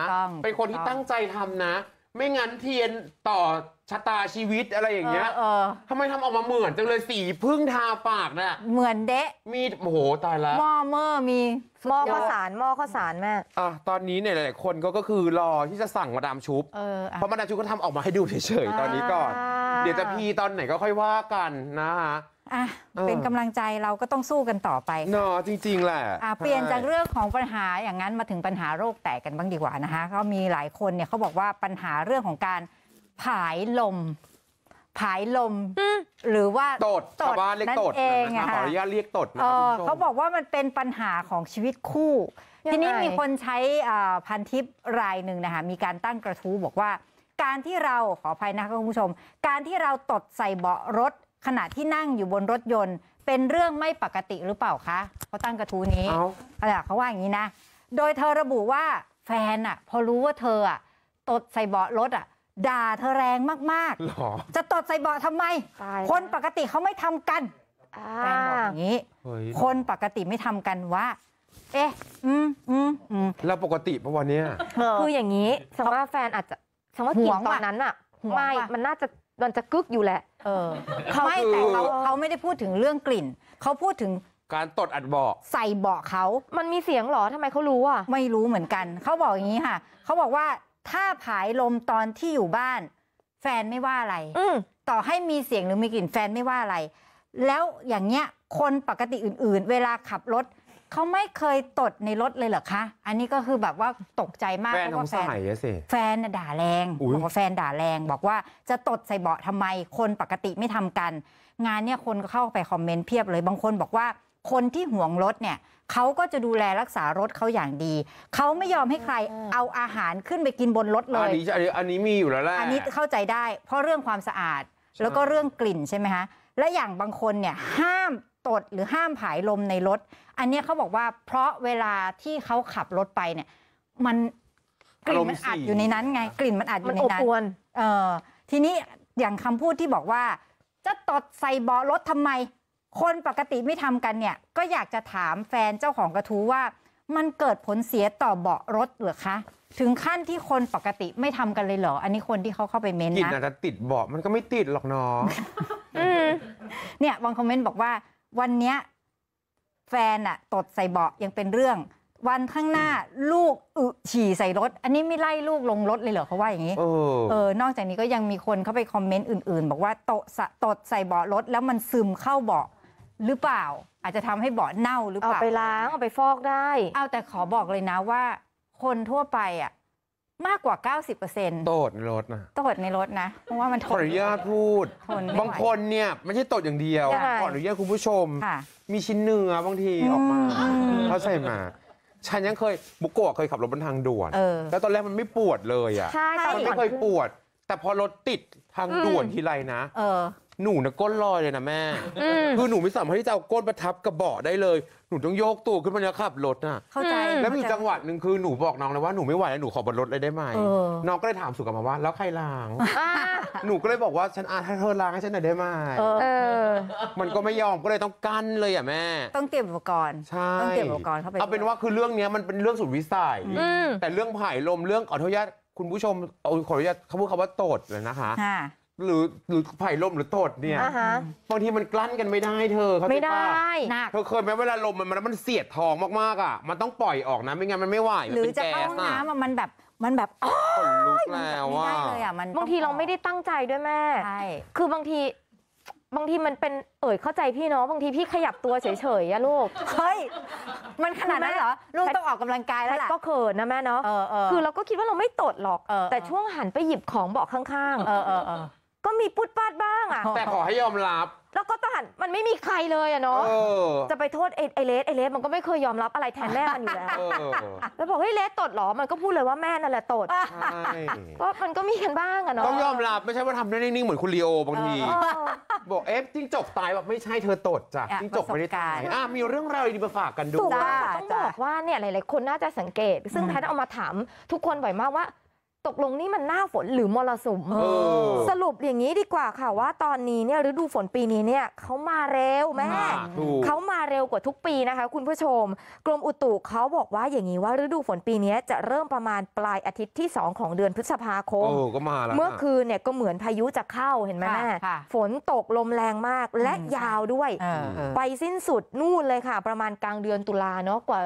เป็นคนที่ตั้งใจทำนะ ไม่งั้นเทียนต่อชะตาชีวิตอะไรอย่างเงี้ยทำไมทำออกมาเหมือนจังเลยสีพึ่งทาปากเน่ะเหมือนเดะมีโอ้โหตายละมอเมอร์มีมอข้าสารมอข้าสารแม่อ่ะตอนนี้เนี่ยหลายคนก็ก็คือรอที่จะสั่งมาดามชุบเออเพราะมาดามชุบก็ทำออกมาให้ดูเฉยๆตอนนี้ก่อนเดี๋ยวจะพีตอนไหนก็ค่อยว่ากันนะฮะเป็นกำลังใจเราก็ต้องสู้กันต่อไปเนาะจริงๆแหละะเปลี่ยนจากเรื่องของปัญหาอย่างนั้นมาถึงปัญหาโรคแตกกันบ้างดีกว่านะคะก็มีหลายคนเนี่ยเขาบอกว่าปัญหาเรื่องของการผายลมผายลมหรือว่าตดชาวบ้านเรียกตดองนะะขออนุญาตเรียกตด เขาบอกว่ามันเป็นปัญหาของชีวิตคู่ ทีนี้มีคนใช้พันทิปรายหนึ่งนะคะมีการตั้งกระทู้บอกว่า การที่เราขออภัยนะคะคุณผู้ชม การที่เราตดใส่เบาะรถขณะที่นั่งอยู่บนรถยนต์ เป็นเรื่องไม่ปกติหรือเปล่าคะเขาตั้งกระทู้นี้ เขาว่าอย่างนี้นะ โดยเธอระบุว่าแฟนอ่ะพอรู้ว่าเธออ่ะตดใส่เบาะรถอ่ะด่าเธอแรงมาก ๆ จะตดใส่เบาะทำไม คนปกติเขาไม่ทำกันแฟนบอกอย่างนี้ คนปกติไม่ทำกันว่า เอ๊ะอืมอืมอืมแล้วปกติปะวันเนี้ย คืออย่างนี้ สมมติว่าแฟนอาจจะสมมติว่ากินตอนนั้นอะไม่ มันน่าจะ มันจะกึกอยู่แหละ เออไม่แต่เขาเขาไม่ได้พูดถึงเรื่องกลิ่นเขาพูดถึง การตดอัดเบาะ ใส่เบาะเขา มันมีเสียงหรอทำไมเขารู้อ่ะไม่รู้เหมือนกัน เขาบอกอย่างนี้ค่ะเขาบอกว่าถ้าผายลมตอนที่อยู่บ้าน แฟนไม่ว่าอะไร ต่อให้มีเสียงหรือมีกลิ่นแฟนไม่ว่าอะไร แล้วอย่างเงี้ย คนปกติอื่นๆ เวลาขับรถ เขาไม่เคยตดในรถเลยเหรอคะ อันนี้ก็คือแบบว่าตกใจมากแฟนเพราะว่าแฟนใส่อสิแฟนน่ะด่าแรงบอกว่าแฟนด่าแรงบอกว่าจะตดใส่เบาะทำไมคนปกติไม่ทำกัน งานเนี่ยคนก็เข้าไปคอมเมนต์เพียบเลยบางคนบอกว่าคนที่ห่วงรถเนี่ยเขาก็จะดูแลรักษารถเขาอย่างดีเขาไม่ยอมให้ใครเอาอาหารขึ้นไปกินบนรถเลอันยนี้อันนี้อันนี้มีอยู่แล้วแหละอันนี้เข้าใจได้ เพราะเรื่องความสะอาดแล้วก็เรื่องกลิ่นใช่ไหมคะและอย่างบางคนเนี่ยห้ามตดหรือห้ามผายลมในรถ อันนี้เขาบอกว่า เพราะเวลาที่เขาขับรถไปเนี่ย มันกลิ่นมันอัดอยู่ในนั้นไงกลิ่นมันอัดอยู่ในนั้นอวลเออทีนี้อย่างคำพูดที่บอกว่า จะตดใส่เบาะรถทำไมคนปกติไม่ทำกันเนี่ยก็อยากจะถามแฟนเจ้าของกระทู้ว่ามันเกิดผลเสียต่อเบาะรถหรือคะถึงขั้นที่คนปกติไม่ทำกันเลยเหรอ อันนี้คนที่เขาเข้าไปเม้นกลิ่นนะอาจจะติดเบาะมันก็ไม่ติดหรอกน้องเนี่ยบางคอมเมนต์บอกว่า วันเนี้ยแฟนอะตดใส่เบาะยังเป็นเรื่อง วันข้างหน้าลูกอึฉี่ใส่รถ อันนี้ไม่ไล่ลูกลงรถเลยเหรอเขาว่าอย่างนี้เออเออนอกจากนี้ก็ยังมีคนเข้าไปคอมเมนต์อื่นๆ บอกว่าโตสะตดใส่เบาะรถแล้วมันซึมเข้าเบาะหรือเปล่า อาจจะทำให้เบาะเน่าหรือเปล่า เอาไปล้าง เอาไปฟอกได้ เอาแต่ขอบอกเลยนะว่าคนทั่วไปอ่ะมากกว่า90%ตดในรถนะตดในรถนะเพราะว่ามันทขออนุญาตพูดบางคนเนี่ยไม่ใช่ตดอย่างเดียวขออนุญาตคุณผู้ชมมีชิ้นเนื้อบางทีออกมาเขาใส่มาฉันยังเคยบุกโกะเคยขับรถบนทางด่วนแล้วตอนแรกมันไม่ปวดเลยอ่ะมันไม่เคยปวด แต่พอรถติดทางด่วนทีไรนะเออหนูนะก้นลอยเลยนะแม่คือหนูไม่สามารถที่จะเอาก้นประทับกระบอกได้เลยหนูต้องโยกตัวขึ้นมาแล้วขับรถน่ะเข้าใจแล้วมีจังหวะหนึ่งคือหนูบอกน้องเลยว่าหนูไม่ไหวแล้ว หนูขอบนรถเลยได้ไหมน้องก็เลยถามสุกับมาว่า แล้วใครล้างหนูก็เลยบอกว่าฉันอาถ้าเธอล้างให้ฉันหน่อยได้ไหมมันก็ไม่ยอมก็เลยต้องกั้นเลยอ่ะแม่ต้องเตรียมอุปกรณ์ใช่ต้องเตรียมอุปกรณ์เข้าไปเอาเป็นว่าคือเรื่องนี้มันเป็นเรื่องสุดวิสัย แต่เรื่องผายลมเรื่องขออนุญาตคุณผู้ชมเอาขออนุญาตเขาพูดคำว่าโตดเลยนะคะหรือหรือไผ่ลมหรือตดเนี่ยอฮะบางทีมันกลั้นกันไม่ได้เธอเขาไม่ได้หนักเธอเคยไหมเวลาลมมันมันมันเสียดทองมากๆอ่ะ มันต้องปล่อยออกนะไม่งั้นมันไม่ไหวหรือจะแกเข้า้องน้ำอะมันแบบมันแบบอ๋อลุกแล้วไม่าได้เลยอ่ะมันบางทีเราไม่ได้ตั้งใจด้วยแม่ ใช่ คือบางทีบางทีมันเป็นเอ่ยเข้าใจพี่เนาะบางทีพี่ขยับตัวเฉยๆอะลูก เฮ้ย มันขนาดนั้นเหรอ ลูกต้องออกกำลังกายแล้วล่ะก็เขินนะแม่เนาะคือเราก็คิดว่าเราไม่ตดหรอก แต่ช่วงหันไปหยิบของเบาะข้างเออเออเออก็มีปุ๊ดปาดบ้างอ่ะ แต่ขอให้ยอมรับ แล้วก็ตหามันไม่มีใครเลยอะเนาะจะไปโทษไอ้เลสไอ้เลสมันก็ไม่เคยยอมรับอะไรแทนแม่มันอยู่แล้วแล้วบอกเฮ้ยเลสตดเหรอมันก็พูดเลยว่าแม่นั่นแหละตดก็มันก็มีกันบ้างอะเนาะต้องยอมรับไม่ใช่ว่าทำได้นิ่งๆเหมือนคุณลีโอบางทีบอกเอฟจิ้งจกตายแบบไม่ใช่เธอตดจ้ะจิ้งจกไม่ได้ตายรการอ่ะมีเรื่องราวดีมาฝากกันดูต้องต้องบอกว่าเนี่ยหลายๆ คนน่าจะสังเกต ซึ่งแพทย์เอามาถามทุกคนบ่อยมากว่าตกลงนี่มันหน้าฝนหรือมรสุมสรุปอย่างนี้ดีกว่าค่ะว่าตอนนี้เนี่ยฤดูฝนปีนี้เนี่ยเขามาเร็วแม่เขามาเร็วกว่าทุกปีนะคะคุณผู้ชมกรมอุตุเขาบอกว่าอย่างนี้ว่า ฤดูฝนปีนี้จะเริ่มประมาณปลายอาทิตย์ที่ 2 ของเดือนพฤษภาคมเมื่อคืนเนี่ยก็เหมือนพายุจะเข้าเห็นไหมแม่ฝนตกลมแรงมากและยาวด้วย ไปสิ้นสุดนู่นเลยค่ะ ประมาณกลางเดือนตุลาเนาะกว่า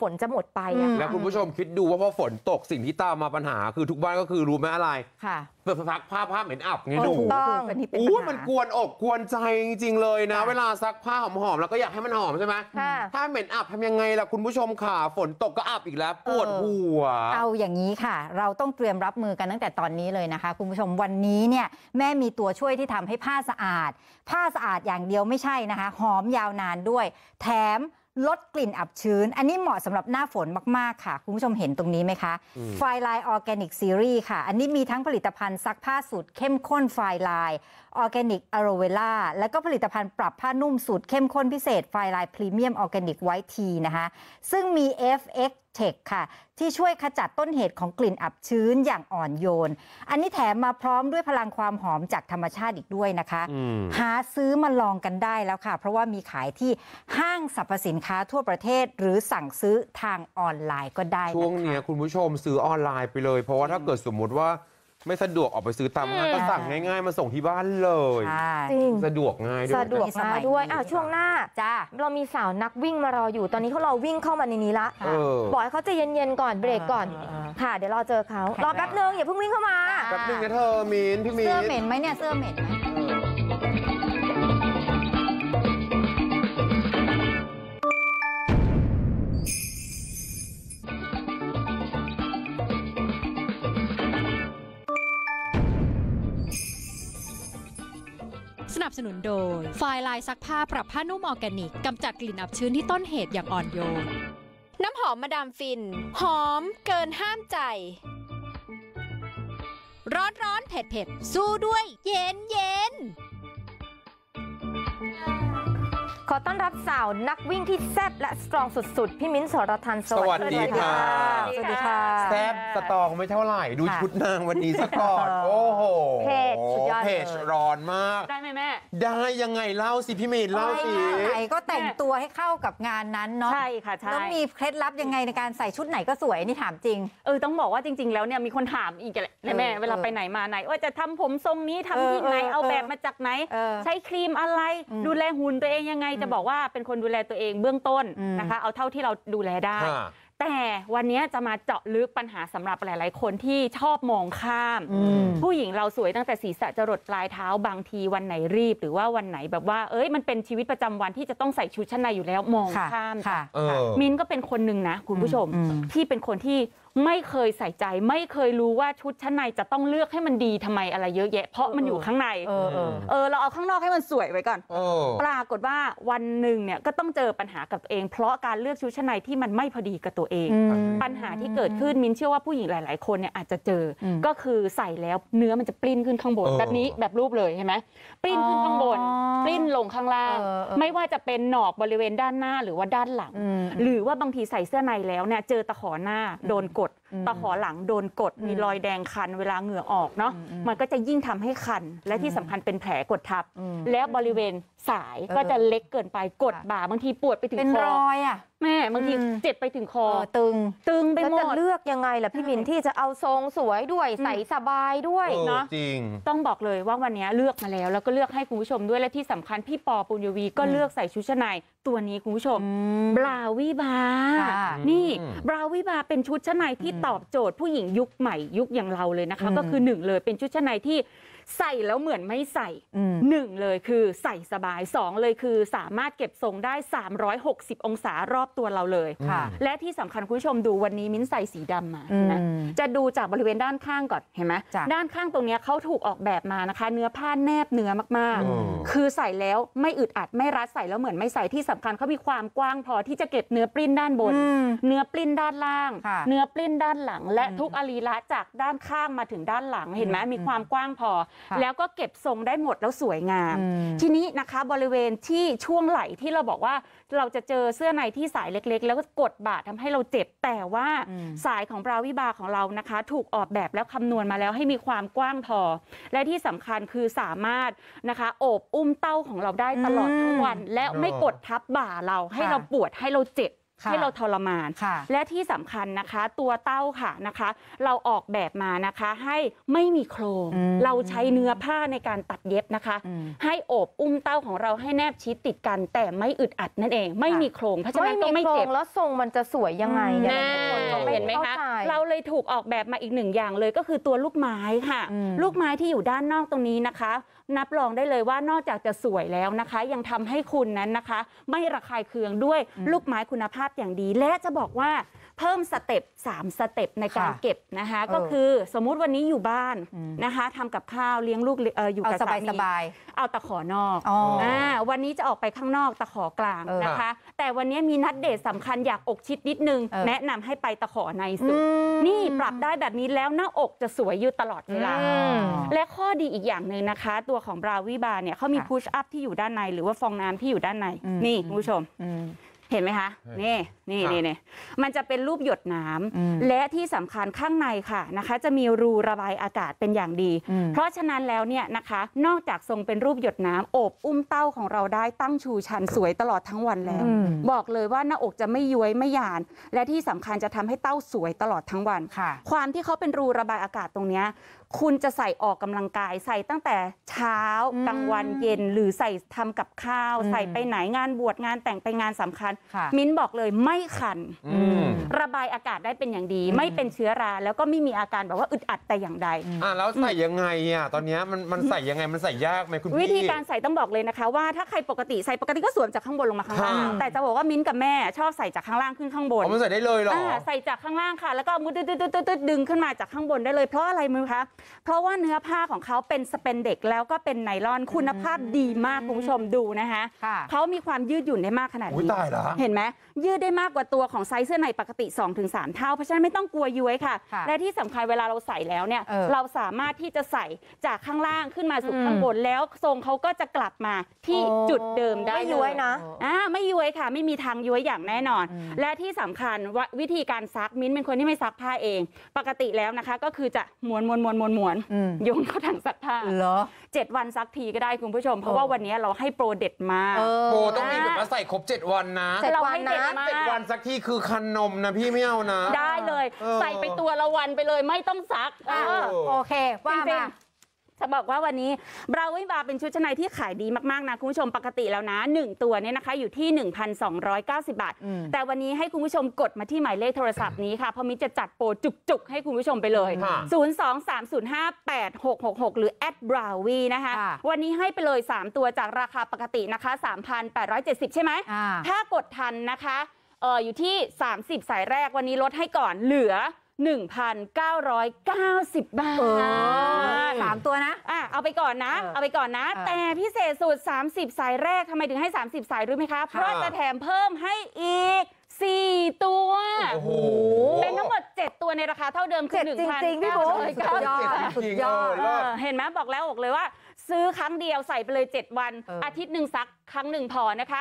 ฝนจะหมดไปแล้วคุณผู้ชมคิดดูว่าพอฝนตกสิ่งที่ตามมาปัญหาคือทุกบ้านก็คือรู้ไหมอะไรค่ะ เปิดพักผ้าผ้าเหม็นอับไงหนูถูกต้องอันนี้เป็นปัญู้หามันกวนอกกวนใจจริง ๆ เลยนะ เวลาซักผ้าหอมๆแล้วก็อยากให้มันหอมใช่ไหมค่ะถ้าเหม็นอับทำยังไงล่ะคุณผู้ชมค่ะฝนตกก็อับอีกแล้วปวดหัว เอาอย่างนี้ค่ะ เราต้องเตรียมรับมือกันตั้งแต่ตอนนี้เลยนะคะ คุณผู้ชมวันนี้เนี่ยแม่มีตัวช่วยที่ทำให้ผ้าสะอาด ผ้าสะอาดอย่างเดียวไม่ใช่นะคะหอมยาวนานด้วยแถมลดกลิ่นอับชื้น อันนี้เหมาะสำหรับหน้าฝนมากๆ ค่ะ คุณผู้ชมเห็นตรงนี้ไหมคะ ไฟลายออร์แกนิกซีรีส์ค่ะ อันนี้มีทั้งผลิตภัณฑ์ซักผ้าสูตรเข้มข้นไฟลายออร์แกนิกอโรเวล่าและก็ผลิตภัณฑ์ปรับผ้านุ่มสูตรเข้มข้นพิเศษไฟลายพรีเมียมออร์แกนิกไวท์ทีนะคะซึ่งมี FX เทคค่ะที่ช่วยขจัดต้นเหตุของกลิ่นอับชื้นอย่างอ่อนโยน อันนี้แถมมาพร้อมด้วยพลังความหอมจากธรรมชาติอีกด้วยนะคะหาซื้อมาลองกันได้แล้วค่ะ เพราะว่ามีขายที่ห้างสรรพสินค้าทั่วประเทศหรือสั่งซื้อทางออนไลน์ก็ได้ช่วงนี้คุณผู้ชมซื้อออนไลน์ไปเลย เพราะว่าถ้าเกิดสมมติว่าไม่สะดวกออกไปซื้อตามรานก็สั่งง่ายๆ มาส่งที่บ้านเลยจริงสะดวกง่ายด้วย สะดวกสบายด้วยอ้าวช่วงหน้าจ้าเรามีสาวนักวิ่งมารออยู่ตอนนี้เขารอวิ่งเข้ามาในนี้ละบอกให้เขาใจเย็นๆ ก่อนเบรกก่อนค่ะ เดี๋ยวรอเจอเขารอแป๊บนึงอย่าเพิ่งวิ่งเข้ามาแป๊บนึงนะ เธอมีนพี่มีนเสื้อเหม็นไหมเนี่ยเสื้อเหม็นไหมสนับสนุนโดยไฟลายซักผ้าปรับผ้านุ่มออร์แกนิกกำจัดกลิ่นอับชื้นที่ต้นเหตุอย่างอ่อนโยนน้ำหอมมาดามฟิน หอมเกินห้ามใจ ร้อนร้อนเผ็ดเผ็ดสู้ด้วยเย็นเย็นขอต้อนรับสาวนักวิ่งที่แซ่บและสตรองสุดๆพี่มิ้นสรทันสวัสดีค่ะ สวัสดีค่ะแซ่บสตรองไม่เท่าไหร่ดูชุดนางวันนี้สะก่อนโอ้โหเพจสุดยอดเพจร้อนมาก ได้ไหมแม่ ได้ยังไงเล่าสิพี่มิ้นเล่าสิใส่ไหนก็แต่งตัวให้เข้ากับงานนั้นเนาะใช่ค่ะใช่ต้องมีเคล็ดลับยังไงในการใส่ชุดไหนก็สวยนี่ถามจริงเออต้องบอกว่าจริงๆ แล้วเนี่ยมีคนถามอีกแหละแม่เวลาไปไหนมาไหนว่าจะทำผมทรงนี้ทำที่ไหนเอาแบบมาจากไหนใช้ครีมอะไรดูแลหุ่นตัวเองยังไงจะบอกว่าเป็นคนดูแลตัวเองเบื้องต้นนะคะ เอาเท่าที่เราดูแลได้ แต่วันนี้จะมาเจาะลึกปัญหาสำหรับหลายๆ คนที่ชอบมองข้าม ผู้หญิงเราสวยตั้งแต่ศีรษะจรดปลายเท้าบางทีวันไหนรีบหรือว่าวันไหนแบบว่า เอ้ยมันเป็นชีวิตประจำวันที่จะต้องใส่ชุดชั้นในอยู่แล้วมองข้ามค่ะมินก็เป็นคนหนึ่งนะ คุณผู้ชมที่เป็นคนที่ไม่เคยใส่ใจไม่เคยรู้ว่าชุดชั้นใน จะต้องเลือกให้มันดีทำไมอะไรเยอะแยะเพราะมันอยู่ข้างในเออเออเราเอาข้างนอกให้มันสวยไว้ก่อน ปรากฏว่าวันหนึ่งเนี่ยก็ต้องเจอปัญหากับตัวเอง เพราะการเลือกชุดชั้นในที่มันไม่พอดีกับตัวเอง ปัญหาที่เกิดขึ้นมินเชื่อว่าผู้หญิงหลาย ๆคนเนี่ยอาจจะเจอ ก็คือใส่แล้วเนื้อมันจะปลิ้นขึ้นข้างบนแบบนี้แบบรูปเลยใช่ไหมปลิ้นขึ้นข้างบนปลิ้นลงข้างล่างไม่ว่าจะเป็นหนอกบริเวณด้านหน้าหรือว่าด้านหลัง หรือว่าบางทีใส่เสื้อในแล้วเนี่ยเจอตะขอหน้าโดนกฏตะขอหลังโดนกดมีรอยแดงคันเวลาเหงื่อออกเนาะมันก็จะยิ่งทำให้คัน และที่สำคัญเป็นแผลกดทับ แล้วบริเวณสายก็จะเล็กเกินไปกดบ่า บางทีปวดไปถึงคอ เป็นรอย อ่ะแม่ บางทีเจ็บไปถึงคอตึง ตึงไปหมดจะเลือกยังไงล่ะพี่มินที่จะเอาทรงสวยด้วยใส่สบายด้วยเนาะจริง ต้องบอกเลยว่าวันนี้เลือกมาแล้วแล้วก็เลือกให้คุณผู้ชมด้วยและที่สำคัญพี่ปอปุญญวีก็เลือกใส่ชุดชั้นในตัวนี้คุณผู้ชมบราวิบานี่บราวิบาเป็นชุดชั้นในที่ตอบโจทย์ผู้หญิงยุคใหม่ ยุคอย่างเราเลยนะคะก็คือหนึ่งเลยเป็นชุดชั้นในที่ใส่แล้วเหมือนไม่ใส่หนึ่งเลยคือใส่สบายสองเลยคือ สามารถเก็บทรงได้ 360 องศารอบตัวเราเลยและที่สำคัญคุณผู้ชมดูวันนี้มิ้นใส่สีดำมานะจะดูจากบริเวณด้านข้างก่อนเห็นไหมด้านข้างตรงนี้เขาถูกออกแบบมานะคะ เนื้อผ้าแนบเนื้อมากๆ คือใส่แล้วไม่อึดอัดไม่รัดใส่แล้วเหมือนไม่ใส่ที่สำคัญเขามีความกว้างพอ ที่จะเก็บเนื้อปลิ้นด้านบน เนื้อปลิ้นด้านล่าง เนื้อปลิ้นด้านหลัง และทุกอลีละจากด้านข้างมาถึงด้านหลัง เห็นไหมมีความกว้างพอแล้วก็เก็บทรงได้หมดแล้วสวยงาม ทีนี้นะคะบริเวณที่ช่วงไหลที่เราบอกว่า เราจะเจอเสื้อในที่สายเล็กๆ แล้วก็กดบาดทำให้เราเจ็บแต่ว่าสายของบราวิบาของเรานะคะ ถูกออกแบบแล้วคำนวณมาแล้วให้มีความกว้างพอ และที่สำคัญคือสามารถนะคะ โอบอุ้มเต้าของเราได้ตลอดทั้งวัน และไม่กดทับบ่าเราให้เราปวดให้เราเจ็บให้เราทรมานและที่สำคัญนะคะ ตัวเต้าค่ะนะคะ เราออกแบบมานะคะ ให้ไม่มีโครง เราใช้เนื้อผ้าในการตัดเย็บนะคะ ให้โอบอุ้มเต้าของเราให้แนบชิดติดกัน แต่ไม่อึดอัดนั่นเอง ไม่มีโครงเพราะฉะนั้นก็ไม่เจ็บแล้วทรงมันจะสวยยังไงเห็นไหมคะเราเลยถูกออกแบบมาอีกหนึ่งอย่างเลยก็คือตัวลูกไม้ค่ะ ลูกไม้ที่อยู่ด้านนอกตรงนี้นะคะนับรองได้เลยว่านอกจากจะสวยแล้วนะคะ ยังทำให้คุณนั้นนะคะ ไม่ระคายเคืองด้วยลูกไม้คุณภาพอย่างดี และจะบอกว่าเพิ่มสเต็ป3สเต็ปในการเก็บนะคะ ก็คือสมมุติวันนี้อยู่บ้านนะคะทำกับข้าวเลี้ยงลูกอยู่กับสามีเอาตะขอนอก วันนี้จะออกไปข้างนอกตะขอกลางนะคะ แต่วันนี้มีนัดเดทสำคัญอยากอกชิดนิดนึงแนะนำให้ไปตะขอในสุด นี่ปรับได้แบบนี้แล้ว หน้าอกจะสวยอยู่ตลอดเวลาและข้อดีอีกอย่างหนึ่งนะคะ ตัวของบราวิบาเนี่ยเขามีพุชอัพที่อยู่ด้านใน หรือว่าฟองน้ำที่อยู่ด้านในนี่คุณผู้ชมเห็นไหมคะนี่นี่นี่นี่ มันจะเป็นรูปหยดน้ำและที่สำคัญข้างในค่ะนะคะ จะมีรูระบายอากาศเป็นอย่างดี เพราะฉะนั้นแล้วเนี่ยนะคะ นอกจากทรงเป็นรูปหยดน้ำโอบอุ้มเต้าของเราได้ตั้งชูชันสวยตลอดทั้งวันแล้ว บอกเลยว่าหน้าอกจะไม่ย้วยไม่หยาน และที่สำคัญจะทำให้เต้าสวยตลอดทั้งวันความที่เขาเป็นรูระบายอากาศตรงนี้คุณจะใส่ออกกำลังกาย ใส่ตั้งแต่เช้ากลางวันเย็นหรือใส่ทำกับข้าว ใส่ไปไหนงานบวชงานแต่งไปงานสำคัญมิ้นบอกเลยไม่คันระบายอากาศได้เป็นอย่างดีไม่เป็นเชื้อราแล้วก็ไม่มีอาการแบบว่าอึดอัดแต่อย่างใดอ่าแล้วใส่ยังไงอ่ะตอนนี้มันมันใส่ยังไงมันใส่ยากไหมคุณวิธีการใส่ต้องบอกเลยนะคะ ว่าถ้าใครปกติใส่ปกติก็สวมจากข้างบนลงมาข้างล่างแต่จะบอกว่ามิ้นกับแม่ชอบใส่จากข้างล่างขึ้นข้างบนมันใส่ได้เลยหรอใส่จากข้างล่างค่ะ แล้วก็มุดดึงขึ้นมาจากข้างบนได้เลยเพราะอะไรมือคะเพราะว่าเนื้อผ้าของเขาเป็นสเปนเด็กแล้วก็เป็นไนลอนคุณภาพดีมาก คุณผู้ชมดูนะคะเขามีความยืดหยุ่นได้มากขนาดนี้ตายเหรอเห็นไหมยืดได้มากกว่าตัวของไซส์เสื้อในปกติ 2-3 เท่า เพราะฉะนั้นไม่ต้องกลัวย้ยค่ะ และที่สำคัญเวลาเราใส่แล้วเนี่ยเราสามารถที่จะใส่จากข้างล่างขึ้นมาสู่ข้างบนแล้วทรงเขาก็จะกลับมาที่จุดเดิมได้ไม่ยุ้ยนะอ่าไม่ย้ยค่ะ ไม่มีทางย้ยอย่างแน่นอน และที่สำคัญวิธีการซักมิ้นเป็นคนที่ไม่ซักผ้าเองปกติแล้วนะคะ ก็คือจะมวม้วนม้วนม้วนม้วนโยนเข้าถังซักผ้าเหรอเจ็ดวันซักทีก็ได้คุณผู้ชม เพราะว่าวันนี้เราให้โปรเด็ดมาโปรต้องมีแบบว่าใส่ครบ 7 วันนะเจ็ดวันนะเจ็ดวันซักทีคือคันนมนะพี่ไม่เอานะได้เลย ใส่ไปตัวละวันไปเลยไม่ต้องซักโอเค ว่ามาจะบอกว่าวันนี้ บราวิบาเป็นชุดชั้นในที่ขายดีมาก ๆ นะ คุณผู้ชมปกติแล้วนะ 1 ตัวเนี่ยนะคะอยู่ที่ 1,290 บาท แต่วันนี้ให้คุณผู้ชมกดมาที่หมายเลขโทรศัพท์นี้ค่ะเพราะมิจะจัดโปรจุกๆ ให้คุณผู้ชมไปเลย 023058666 หรือ แอดบราวีนะคะวันนี้ให้ไปเลย 3 ตัวจากราคาปกตินะคะ3,870ใช่ไหมถ้ากดทันนะคะอออยู่ที่ 30 สายแรกวันนี้ลดให้ก่อนเหลือ1,990 บาทสามตัวนะอ่ะเอาไปก่อนนะ เอาไปก่อนนะ แต่พิเศษสุด 30 สายแรก ทำไมถึงให้ 30 สายรู้ไหมคะ เพราะจะแถมเพิ่มให้อีก 4 ตัว เป็นทั้งหมด 7 ตัวในราคาเท่าเดิมคือ1,990 บาทเห็นไหมบอกแล้วบอกเลยว่าซื้อครั้งเดียวใส่ไปเลย 7 วัน อาทิตย์หนึ่งซัก ครั้งหนึ่งพอนะคะ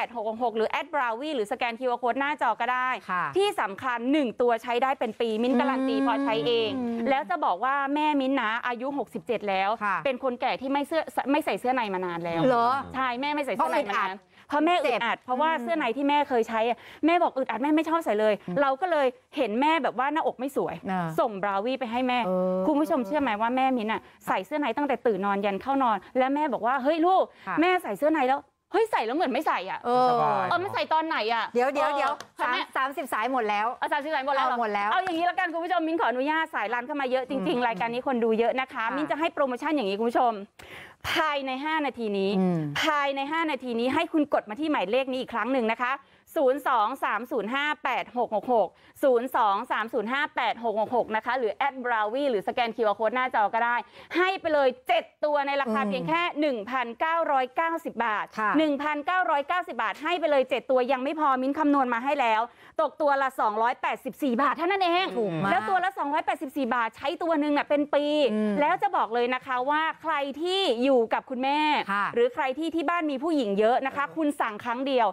023058666 หรือแอดบราวีหรือสแกนคิวาโค้ดหน้าจอก็ได้ที่สำคัญ 1 ตัวใช้ได้เป็นปี มิ้นการันตีพอใช้เอง แล้วจะบอกว่าแม่มิ้นนะอายุ 67 แล้ว เป็นคนแก่ที่ไม่เสื้อไม่ใส่เสื้อในมานานแล้ว เหรอ ใช่ แม่ไม่ใส่เสื้อในมานานเพราะแม่อึดอัดเพราะว่าเสื้อในที่แม่เคยใช้แม่บอกอึดอัดแม่ไม่ชอบใส่เลย เราก็เลยเห็นแม่แบบว่าหน้าอกไม่สวย ส่งบราวีไปให้แม่ คุณผู้ชมเชื่อไหมว่าแม่มิ้นอะใส่เสื้อในตั้งแต่ตื่นนอนยันเข้านอน และแม่บอกว่าเฮ้ยลูกแม่ใส่เสื้อในแล้วเฮ้ยใส่แล้วเหมือนไม่ใส่อ่ะเออเออม่ใส่ตอนไหนอ่ะเดี๋ยวเดี๋ยวเดี๋ยวสาคมแม่สามสิบสายหมดแล้วเอาสามสิบสายหมดแล้วเหอาหมดแล้วเอาอย่างนี้ละกันคุณผู้ชมมิ้นขออนุญาตสายรันเข้ามาเยอะจริงๆรายการนี้คนดูเยอะนะคะมิ้นจะให้โปรโมชั่นอย่างนี้คุณผู้ชมภายใน 5 นาทีนี้ ภายใน 5 นาทีนี้ให้คุณกดมาที่หมายเลขนี้อีกครั้งหนึ่งนะคะ 023058666 02-305-8666 นะคะ หรือแอดบราวีหรือสแกนคิวอาร์โค้ดหน้าจอก็ได้ ให้ไปเลย 7 ตัวในราคาเพียงแค่ 1,990 บาท 1,990 บาทให้ไปเลย 7 ตัวยังไม่พอมิ้นคำนวณมาให้แล้ว ตกตัวละ 284 บาทเท่านั้นเองถูกมากแล้วตัวละ 284 บาทใช้ตัวหนึ่งเป็นปี แล้วจะบอกเลยนะคะว่าใครที่อยู่กับคุณแม่ หรือใครที่ที่บ้านมีผู้หญิงเยอะนะคะ คุณสั่งครั้งเดียว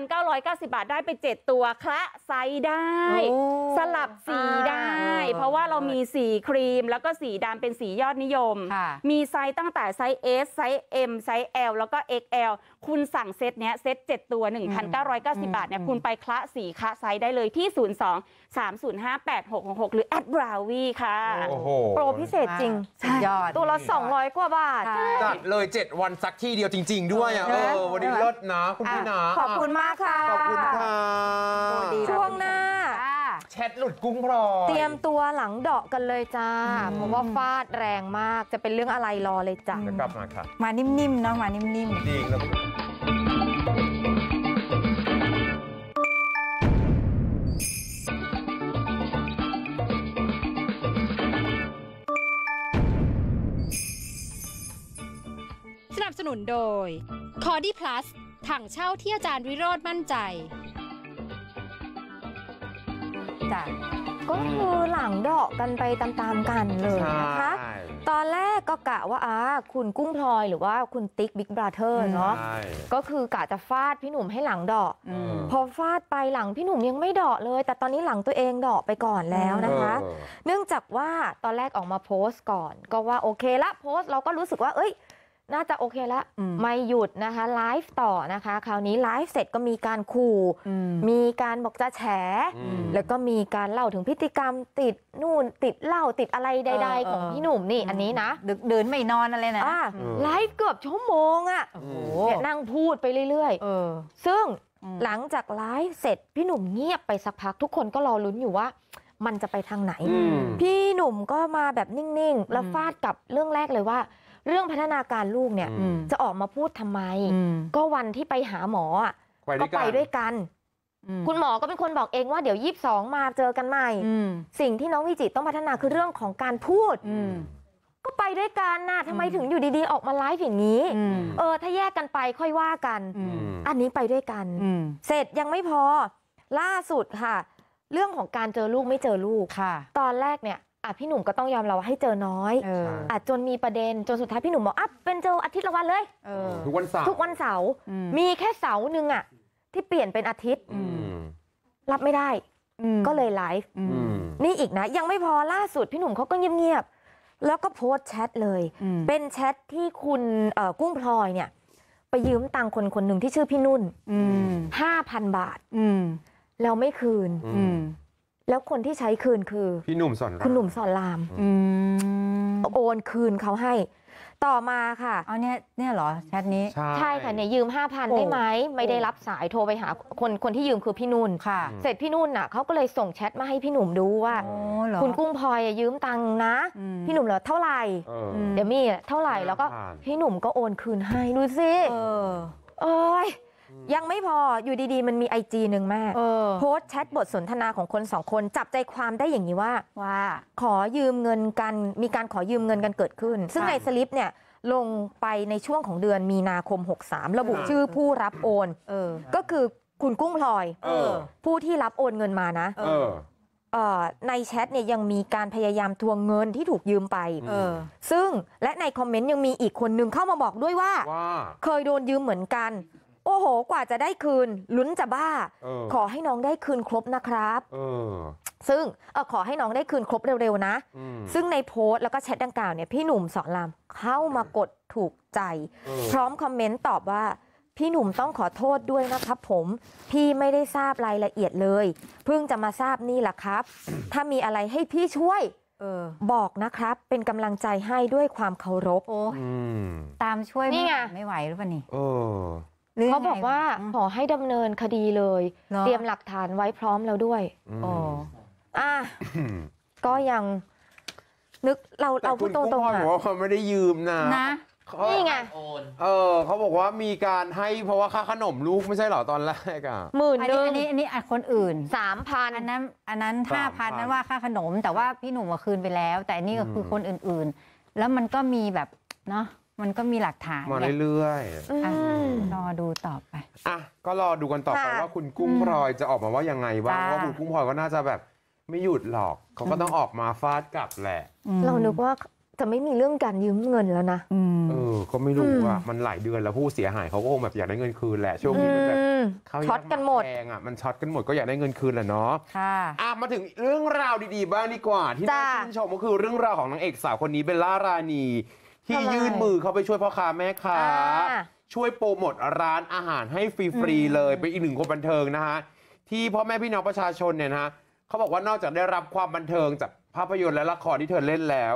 1,990 บาทได้ไป 7 ตัวคละไซได้สลับสีได้ เพราะว่าเรามีสีครีมแล้วก็สีดำเป็นสียอดนิยม มีไซส์ตั้งแต่ไซส์ S ไซส์ M ไซส์ L แล้วก็ XL คุณสั่งเซตเนี้ยเซต7 ตัว 1,990 บาทเนี่ยคุณไปคละสีคะไซส์ได้เลยที่ 02 305 8666หรือแอดบราวีค่ะโปรพิเศษจริงยอดตัวละ 200 กว่าบาท จัดเลย 7 วันซักที่เดียวจริง ๆ ด้วยอ่ะเออวันนี้เลิศนะคุณพี่นะขอบคุณมากค่ะขอบคุณค่ะช่วงหน้าแชทหลุดกุ้งพลอย เตรียมตัวหลังเดาะกันเลยจ้าเพราะว่าฟาดแรงมาก จะเป็นเรื่องอะไรรอเลยจ้ะ กลับมาค่ะ มานิ่มๆเนาะมานิ่มจริงแล้วสนับสนุนโดยคอดี้พลัสถังเช่าที่อาจารย์วิโรธมั่นใจจ้ะก็คือหลังดอกกันไปตาม ๆ กันเลยนะคะ ตอนแรกก็กะว่าอาคุณกุ้งพลอยหรือว่าคุณติ๊กบิ๊กบราเธอร์เนาะ ก็คือกะจะฟาดพี่หนุ่มให้หลังดอกพอฟาดไปหลัง พี่หนุ่มยังไม่ดอกเลย แต่ตอนนี้หลังตัวเองดอกไปก่อนแล้วนะคะ เนื่องจากว่าตอนแรกออกมาโพสต์ก่อนก็ว่าโอเคละโพสต์เราก็รู้สึกว่าเอ้ยน่าจะโอเคแล้วไม่หยุดนะคะไลฟ์ต่อนะคะ คราวนี้ไลฟ์เสร็จก็มีการขู่ มีการบอกจะแฉ แล้วก็มีการเล่าถึงพฤติกรรมติดนู่นติดเล่าติดอะไรใดๆ ของพี่หนุ่มนี่อันนี้นะดึกเดินไม่นอนอะไรนะไลฟ์เกือบชั่วโมงอ่ะนั่งพูดไปเรื่อยๆซึ่งหลังจากไลฟ์เสร็จพี่หนุ่มเงียบไปสักพักทุกคนก็รอลุ้นอยู่ว่ามันจะไปทางไหน พี่หนุ่มก็มาแบบนิ่งๆแล้วฟาดกับเรื่องแรกเลยว่าเรื่องพัฒนาการลูกเนี่ยจะออกมาพูดทำไม ก็วันที่ไปหาหมอก็ไปด้วยกัน คุณหมอก็เป็นคนบอกเอง ว่าเดี๋ยวยีบสองมาเจอกันใหม่สิ่งที่น้องวิจิตต้องพัฒนาคือเรื่องของการพูดก็ไปด้วยกันนะทำไมถึงอยู่ดีๆ ออกมาไลฟ์อย่างนี้เออ ถ้าแยกกันไปค่อยว่ากันอันนี้ไปด้วยกันเสร็จยังไม่พอ ล่าสุดค่ะ เรื่องของการเจอลูกไม่เจอลูกตอนแรกเนี่ยพี่หนุ่มก็ต้องยอมเราว่าให้เจอน้อยจนมีประเด็น จนสุดท้ายพี่หนุ่มบอกเป็นเจออาทิตย์ละวันเลยทุกวันเสาร์ทุกวันเสาร์มีแค่เสาร์นึงที่เปลี่ยนเป็นอาทิตย์รับไม่ได้ก็เลยไลฟ์นี่อีกนะ ยังไม่พอล่าสุดพี่หนุ่มเขาก็เงียบๆ แล้วก็โพสต์แชทเลย เป็นแชทที่คุณกุ้งพลอยเนี่ย ไปยืมตังคนคนหนึ่งที่ชื่อพี่นุ่นห้าพันบาทแล้วไม่คืนแล้วคนที่ใช้คืนคือพี่หนุ่มสอนคุณหนุ่มสอนรามโอนคืนเขาให้ต่อมาค่ะเอาเนี่ยเนี่ยเหรอแชทนี้ ใช่ค่ะเนี่ยยืม5,000ได้ไหมไม่ได้รับสายโทรไปหาคนคนที่ยืมคือพี่นุ่นค่ะ เสร็จพี่นุ่นน่ะเขาก็เลยส่งแชทมาให้พี่หนุ่มดูว่าคุณกุ้งพลอยยืมตังค์นะ พี่หนุ่มเหรอเท่าไหร่เดี๋ยวมีเท่าไหร่แล้วก็พี่หนุ่มก็โอนคืนให้ดูสิเอ้ยยังไม่พอ อยู่ดี ๆ มันมีไอจีหนึ่งแม่โพสต์แชทบทสนทนาของคนสองคนจับใจความได้อย่างนี้ว่า ว่า ขอยืมเงินกัน มีการขอยืมเงินกันเกิดขึ้น ซึ่งในสลิปเนี่ยลงไปในช่วงของเดือน มีนาคม 63 ระบุชื่อผู้รับโอนก็คือคุณกุ้งพลอยผู้ที่รับโอนเงินมานะในแชทเนี่ยยังมีการพยายามทวงเงินที่ถูกยืมไปซึ่งและในคอมเมนต์ยังมีอีกคนนึงเข้ามาบอกด้วยว่าเคยโดนยืมเหมือนกันโอ้โห กว่าจะได้คืนลุ้นจะบ้า ขอให้น้องได้คืนครบนะครับซึ่งขอให้น้องได้คืนครบเร็วๆ นะซึ่งในโพสต์แล้วก็แชทดังกล่าวเนี่ยพี่หนุ่มสอนรามเข้ามากดถูกใจ พร้อมคอมเมนต์ตอบว่า พี่หนุ่มต้องขอโทษด้วยนะครับ ผม พี่ไม่ได้ทราบรายละเอียดเลย เพิ่งจะมาทราบนี่แหละครับ ถ้ามีอะไรให้พี่ช่วยออบอกนะครับ เป็นกำลังใจให้ด้วยความเคารพตามช่วยไม่ไหวหรือเปล่านี่เขาบอกว่าขอให้ดำเนินคดีเลย เตรียมหลักฐานไว้พร้อมแล้วด้วยอ๋ออ่ะก็ยัง นึกเราเราพูดตรงตรงนุะบอกว่าเขาไม่ได้ยืมนะนะนี่ไงเออ เขาบอกว่ามีการให้เพราะว่าค่าขนมลูกไม่ใช่เหรอตอนแรกอ่ะหมื่นอันนี้อันนี้ อันนี้อคนอื่นสามพันอันนั้น อันนั้นห้าพันนั้นว่าค่าขนม แต่ว่าพี่หนุ่มมาคืนไปแล้ว แต่นี่ก็คือคนอื่นๆ แล้วมันก็มีแบบเนาะมันก็มีหลักฐานมาเรื่อยๆรอดูต่อไป อ่ะ ก็รอดูกันต่อไปว่าคุณกุ้งพลอยจะออกมาว่ายังไงบ้างาเพราะคุณกุ้งพลอยก็น่าจะแบบไม่หยุดหรอกเขาก็ต้องออกมาฟาดกลับแหละเรานึกว่าจะไม่มีเรื่องการยืมเงินแล้วนะเออ ก็ไม่รู้ว่ามันหลายเดือนแล้วผู้เสียหายเขาก็คงแบบอยากได้เงินคืนแหละ ช่วงนี้มันแบบขาช็อตกันหมดแพงอ่ะ มันช็อตกันหมดก็อยากได้เงินคืนแหละเนาะ ค่ะ อ่ะ มาถึงเรื่องราวดี ๆ บ้างดีกว่าที่น่าาชื่นชมก็คือเรื่องราวของนางเอกสาวคนนี้เบลล่ารานีที่ยื่นมือเขาไปช่วยพ่อค้าแม่ค้า ช่วยโปรโมทร้านอาหารให้ฟรีๆเลยเป็นอีกหนึ่งคนบันเทิงนะฮะที่พ่อแม่พี่น้องประชาชนเนี่ยนะฮะเขาบอกว่านอกจากได้รับความบันเทิงจากภาพยนตร์และละครที่เธอเล่นแล้ว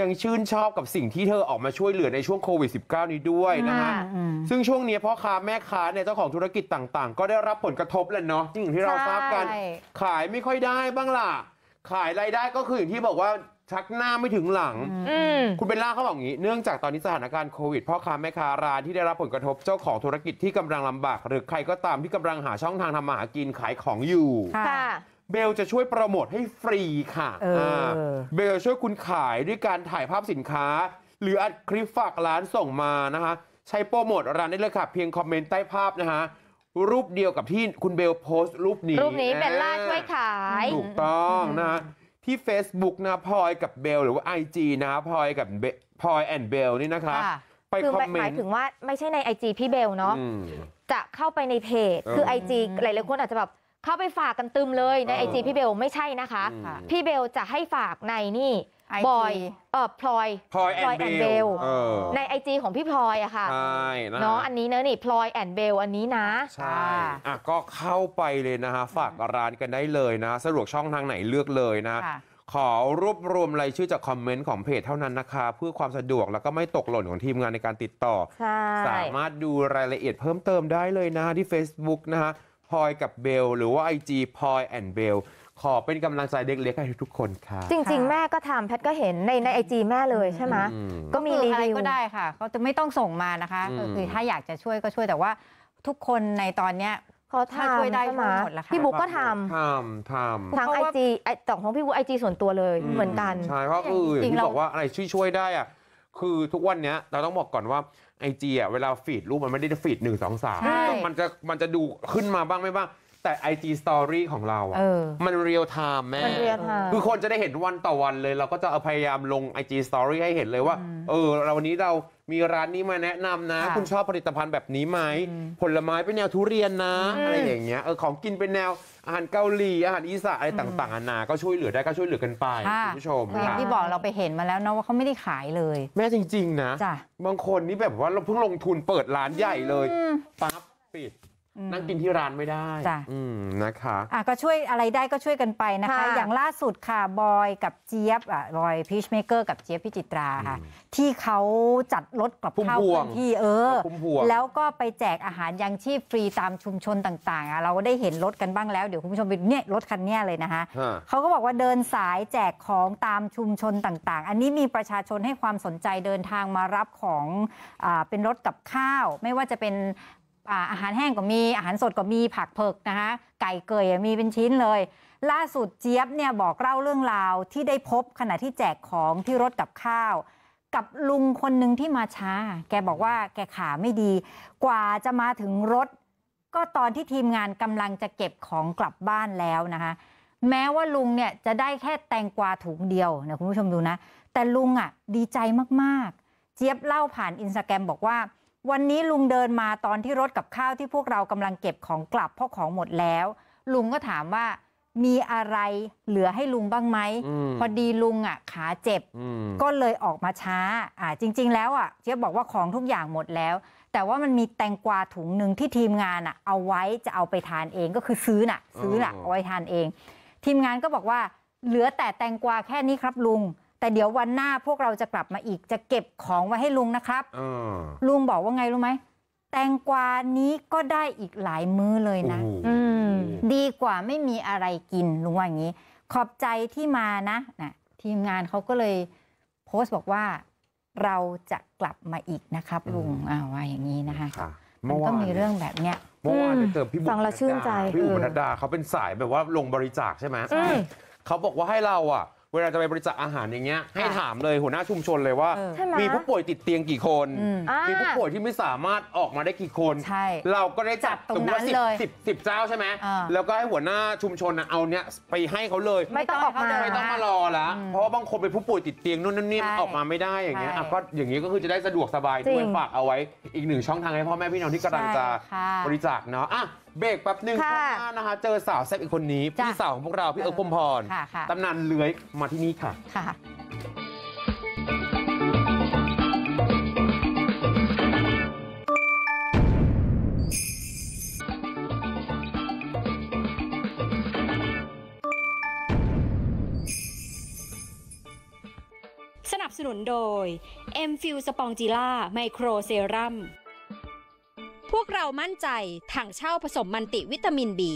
ยังชื่นชอบกับสิ่งที่เธอออกมาช่วยเหลือในช่วงโควิด -19 นี้ด้วยนะฮะซึ่งช่วงนี้พ่อค้าแม่ค้าเนี่ยเจ้าของธุรกิจต่างๆ ก็ได้รับผลกระทบแหละเนาะจริงที่เราทราบกัน ขายไม่ค่อยได้บ้างล่ะขายรายได้ก็คืออย่างที่บอกว่าชักหน้าไม่ถึงหลัง คุณเบลล่าเขาบอกอย่างนี้ เนื่องจากตอนนี้สถานการณ์โควิด พ่อค้าแม่ค้าร้านที่ได้รับผลกระทบเจ้าของธุรกิจที่กำลังลำบาก หรือใครก็ตามที่กำลังหาช่องทางทำมาหากินขายของอยู่เบลจะช่วยโปรโมทให้ฟรีค่ะเบลช่วยคุณขายด้วยการถ่ายภาพสินค้า หรืออัดคลิปฝากร้านส่งมานะคะ ใช้โปรโมทร้านได้เลยค่ะ เพียงคอมเมนต์ใต้ภาพนะคะรูปเดียวกับที่คุณเบลโพสต์รูปนี้ รูปนี้เบลล่าช่วยขาย ถูกต้องนะฮะที่ Facebook นะพลอยกับเบลหรือว่า IG นะพลอยกับพลอยแอนเบลนี่นะคะะไปคอมเมนต์หมายถึงว่าไม่ใช่ในไอจพี่เบลเนาะจะเข้าไปในเพจคือไอจีหลายๆคนอาจจะแบบ เข้าไปฝากกันตึมเลยใน IG ไอจีพี่เบลไม่ใช่นะคะ พี่เบลจะให้ฝากในนี่บอยเออพลอยพลอยแอนเบลในไอจีของพี่พลอยอะค่ะใช่เนาะอันนี้เนอะนี่พลอยแอนเบลอันนี้นะ ใช่อ่ะก็เข้าไปเลยนะฮะ ฝากร้านกันได้เลยนะ สะดวกช่องทางไหนเลือกเลยนะ ขอรวบรวมรายชื่อจากคอมเมนต์ของเพจเท่านั้นนะคะ เพื่อความสะดวกแล้วก็ไม่ตกหล่นของทีมงานในการติดต่อ สามารถดูรายละเอียดเพิ่มเติมได้เลยนะที่ Facebook นะฮะพลอยกับเบลหรือว่า IG พลอยแอนเบลขอเป็นกำลังใจเด็กเกให้ทุกคนค่ะ จริงๆแม่ก็ทำแพทก็เห็นในในไอจีแม่เลยใช่ไหมก็มีรีอะไรวิวก็ได้ค่ะเขาจะไม่ต้องส่งมานะคะ คือถ้าอยากจะช่วยก็ช่วยแต่ว่าทุกคนในตอนเนี้ยเขาทำได้ใช่ไหมดแล้วค่ะพี่บุ๊กก็ททำทำทั้งไอจีไอต่อของพี่บุ๊กไอจีส่วนตัวเลยเหมือนกันใช่เพราะเอออที่บอกว่าอะไรช่วยช่วยได้อ่ะคือทุกวันเนี้ยเราต้องบอกก่อนว่าไอจีอ่ะเวลาฟีดรูปมันไม่ได้ฟีดหนึ่งสองสามมันจะมันจะดูขึ้นมาบ้างไม่บ้างแต่ IG Story ของเราอะเออมันเรียลไทม์แม่ คือคนจะได้เห็นวันต่อวันเลยเราก็จะเอาพยายามลง IG Story ให้เห็นเลยว่า เออเราวันนี้เรามีร้านนี้มาแนะนำนะ คุณชอบผลิตภัณฑ์แบบนี้ไหม ผลไม้เป็นแนวทุเรียนนะ อะไรอย่างเงี้ยเออของกินเป็นแนวอาหารเกาหลี อาหารอีสานอะไรต่างๆนานา ก็ช่วยเหลือได้ก็ช่วยเหลือกันไปคุณผู้ชมอย่าะงที่บอกเราไปเห็นมาแล้วเนาะว่าเขาไม่ได้ขายเลยแม่จริงๆนะะบางคนนี่แบบว่าเราเพิ่งลงทุนเปิดร้านใหญ่เลยปั๊บปิดนั่งกินที่ร้านไม่ได้จ้ะนะคะอ่ะก็ช่วยอะไรได้ก็ช่วยกันไปนะคะคะอย่างล่าสุดค่ะ บอยกับเจี๊ยบอ่ะบอยพีชเมเกอร์กับเจี๊ยบพิจิตราค่ะ ที่เขาจัดรถกลับเข้าวพื้นที่เออ แล้วก็ไปแจกอาหารยังชีพฟรีตามชุมชนต่าง ๆอ่ะ เราก็ได้เห็นรถกันบ้างแล้ว เดี๋ยวคุณผู้ชมไปเนี่ยรถคันเนี้ยเลยนะคะะเขาก็บอกว่าเดินสายแจกของตามชุมชนต่าง ๆ อันนี้มีประชาชนให้ความสนใจเดินทางมารับของอาเป็นรถกับข้าวไม่ว่าจะเป็นอาหารแห้งก็มีอาหารสดก็มีผักเผิกนะคะไก่เกยมีเป็นชิ้นเลย ล่าสุดเจี๊ยบเนี่ยบอกเล่าเรื่องราวที่ได้พบขณะที่แจกของที่รถกับข้าว กับลุงคนหนึ่งที่มาช้า แกบอกว่าแกขาไม่ดี กว่าจะมาถึงรถ ก็ตอนที่ทีมงานกำลังจะเก็บของกลับบ้านแล้วนะคะ แม้ว่าลุงเนี่ยจะได้แค่แตงกวาถุงเดียวนะคุณผู้ชมดูนะ แต่ลุงอะ่ะดีใจมากๆ เจี๊ยบเล่าผ่านอินสตาแกรมบอกว่าวันนี้ลุงเดินมาตอนที่รถกับข้าวที่พวกเรากำลังเก็บของกลับ เพราะของหมดแล้ว ลุงก็ถามว่ามีอะไรเหลือให้ลุงบ้างไหม พอดีลุงอ่ะขาเจ็บ ก็เลยออกมาช้าอ่าจริง ๆ แล้วอ่ะเจ๊บบอกว่าของทุกอย่างหมดแล้ว แต่ว่ามันมีแตงกวาถุงหนึ่งที่ทีมงานอ่ะ เอาไว้จะเอาไปทานเองก็คือซื้อน่ะ ซื้อน่ะเอาไว้ทานเอง ทีมงานก็บอกว่าเหลือแต่แตงกวาแค่นี้ครับลุงแต่เดี๋ยววันหน้าพวกเราจะกลับมาอีกจะเก็บของไว้ให้ลุงนะครับลุงบอกว่าไงรู้ไหมแตงกวานี้ก็ได้อีกหลายมื้อเลยนะดีกว่าไม่มีอะไรกินลุงว่าอย่างนี้ ขอบใจที่มานะนะทีมงานเขาก็เลยโพสต์บอกว่า เราจะกลับมาอีกนะครับ ลุงอาว่าอย่างนี้นะคะ มันก็มีเรื่องแบบเนี้ยเมื่อวานเจอพี่บุ๋มพี่บุ๋มนัดดาเขาเป็นสายแบบว่าลงบริจาคใช่ไหมเขาบอกว่าให้เราอ่ะเวลาจะไปบริจาคอาหารอย่างเงี้ยให้ถามเลยหัวหน้าชุมชนเลยว่ามมีผู้ป่วยติดเตียงกี่คนมมีผู้ป่วยที่ไม่สามารถออกมาได้กี่คน เราก็ได้จัดตรงนั้นเลยสิบสิบเจ้าใช่ไหมแล้วก็ให้หัวหน้าชุมชนเอาเนี้ยไปให้เขาเลยไม่ต้องออกมาไม่ต้องมารอละเพราะว่าบางคนเป็นผู้ป่วยติดเตียงนู่นนี่ออกมาไม่ได้อย่างเงี้ยก็อย่างเงี้ก็คือจะได้สะดวกสบายด้วยฝากเอาไว้ อีกหนึ่งช่องทางให้พ่อแม่พี่น้องที่กำลังจะะบริจาคเนาะอ่ะเบรกแป๊บหนึ่งข้างหน้านะคะเจอสาวแซ่บอีกคนนี้พี่สาวของพวกเรา พี่เอิร์กพรมพร ตำนานเลื้อยมาที่นี่ค่ะ สนับสนุนโดย M f u e l สปองจิล่าไมโครเซรัมพวกเรามั่นใจ ถังเช่าผสมมันติวิตามินบี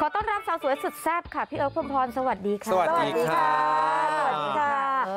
ขอต้อนรับสาวสวยสุดแซ่บค่ะ พี่เอิร์กพรพรสวัสดีค่ะ สวัสดีค่ะ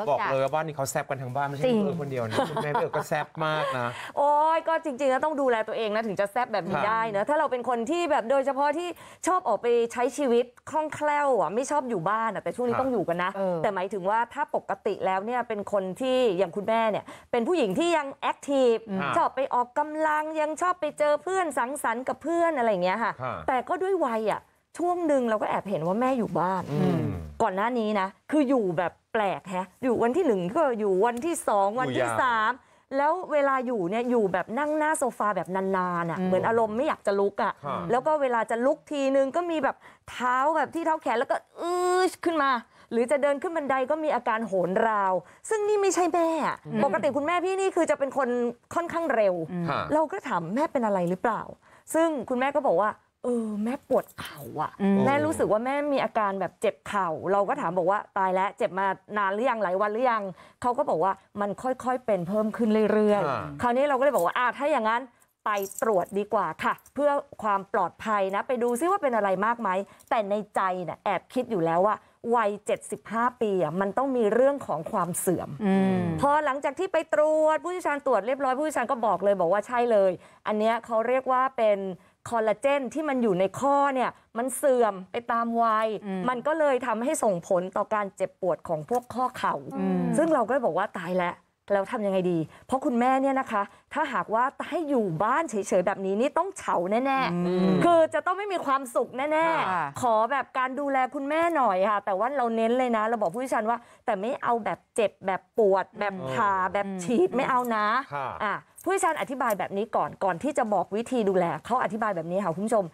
บอกเลยว่าบ้านนี้เขาแซบกันทั้งบ้านไม่ใช่เพื่เธอคนเดียวนะคุณแม่พ่เอลก็แซบมากนะโอ้ยก็จริงๆก็ต้องดูแลตัวเองนะถึงจะแซบแบบนี้ได้เนอะถ้าเราเป็นคนที่แบบโดยเฉพาะที่ชอบออกไปใช้ชีวิตคล่องแคล่วอ่ะไม่ชอบอยู่บ้านอ่ะแต่ช่วงนี้ต้องอยู่กันนะแต่หมายถึงว่าถ้าปกติแล้วเนี่ยเป็นคนที่อย่างคุณแม่เนี่ย เป็นผู้หญิงที่ยังแอคทีฟชอบไปออกกำลังยังชอบไปเจอเพื่อนสังสรรค์กับเพื่อนอะไรอย่างเงี้ยค่ะค่ะแต่ก็ด้วยวัยอ่ะช่วงหนึ่งเราก็แอบเห็นว่าแม่อยู่บ้าน ก่อนหน้านี้นะคืออยู่แบบแปลกแฮะอยู่วันที่หนึ่งก็อยู่วันที่สองวันที่สามแล้วเวลาอยู่เนี่ยอยู่แบบนั่งหน้าโซฟาแบบนานๆอ่ะเหมือนอารมณ์ไม่อยากจะลุกอ่ะแล้วก็เวลาจะลุกทีนึงก็มีแบบเท้าแบบที่เท้าแขนแล้วก็อื้อขึ้นมา หรือจะเดินขึ้นบันไดก็มีอาการโหนราว ซึ่งนี่ไม่ใช่แม่อ่ะปกติคุณแม่พี่นี่คือจะเป็นคนค่อนข้างเร็ว เราก็ถามแม่เป็นอะไรหรือเปล่า ซึ่งคุณแม่ก็บอกว่าเออแม่ปวดเข่าอ่ะอแม่รู้สึกว่าแม่มีอาการแบบเจ็บเข่า เราก็ถามบอกว่าตายแล้วเจ็บมานานหรือยังหลายวันหรือยังเขาก็บอกว่ามันค่อยๆเป็นเพิ่มขึ้นเรื่อยๆคราวนี้เราก็เลยบอกว่าอ่าถ้าอย่างนั้น ไปตรวจดีกว่าค่ะ เพื่อความปลอดภัยนะ ไปดูซิว่าเป็นอะไรมากไหมแต่ในใจนะ่ะแอบคิดอยู่แล้วว่าวัย75ปีอ่ะมันต้องมีเรื่องของความเสื่อมอมพอหลังจากที่ไปตรวจผู้ชี่ยวชาญตรวจเรียบร้อย ผู้ชี่ยวชาญก็บอกเลยบอกว่าใช่เลย อันนี้เขาเรียกว่าเป็นคอลลาเจนที่มันอยู่ในข้อเนี่ยมันเสื่อมไปตามวัย มันก็เลยทำให้ส่งผลต่อการเจ็บปวดของพวกข้อเขา่าซึ่งเราก็เลยบอกว่าตายแล้วแล้วทำยังไงดี เพราะคุณแม่เนี่ยนะคะ ถ้าหากว่าให้อยู่บ้านเฉยๆแบบนี้นี่ต้องเฉาแน่ๆ คือจะต้องไม่มีความสุขแน่ๆอๆขอแบบการดูแลคุณแม่หน่อยค่ะแต่ว่าเราเน้นเลยนะ เราบอกผู้ชันยวว่า แต่ไม่เอาแบบเจ็บแบบปวด แบบผ่าแบบฉีดไม่เอานะะอ่ะผู้เชี่ยวชาญอธิบายแบบนี้ก่อนก่อนที่จะบอกวิธีดูแลเขาอธิบายแบบนี้ค่ะคุณผู้ชม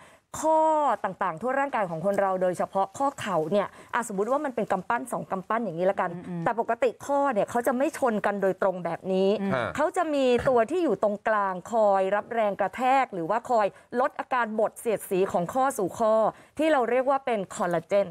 ข้อต่างๆ ทั่วร่างกายของคนเราโดยเฉพาะข้อเข่าเนี่ยสมมติว่ามันเป็นกำปั้นสองกำปั้นอย่างนี้ละกันแต่ปกติข้อเนี่ยเขาจะไม่ชนกันโดยตรงแบบนี้เขาจะมีตัวที่อยู่ตรงกลางคอยรับแรงกระแทกหรือว่าคอยลดอาการบดเสียดสีของข้อสู่ข้อ ที่เราเรียกว่าเป็นคอลลาเจน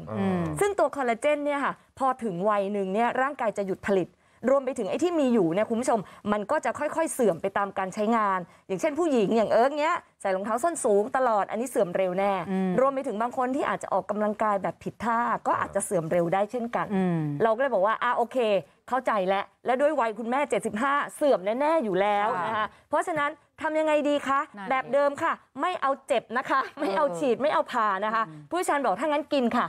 ซึ่งตัวคอลลาเจนเนี่ยค่ะพอถึงวัยหนึ่งเนี่ยร่างกายจะหยุดผลิตรวมไปถึงไอ้ที่มีอยู่เนี่ยคุณผู้ชม มันก็จะค่อยๆเสื่อมไปตามการใช้งาน อย่างเช่นผู้หญิงอย่างเอิร์กเนี้ยใส่รองเท้าส้นสูงตลอดอันนี้เสื่อมเร็วแน่รวมไปถึงบางคนที่อาจจะออกกำลังกายแบบผิดท่าก็อาจจะเสื่อมเร็วได้เช่นกันเราก็เลยบอกว่าอ่ะโอเคเข้าใจแล้วและด้วยวัยคุณแม่ 75 เสื่อมแน่ๆอยู่แล้วนะคะเพราะฉะนั้นทำยังไงดีคะแบบเดิมค่ะ ไม่เอาเจ็บนะคะ ไม่เอาฉีดไม่เอาผ่านะคะ ผู้ชันบอกถ้างั้นกินค่ะ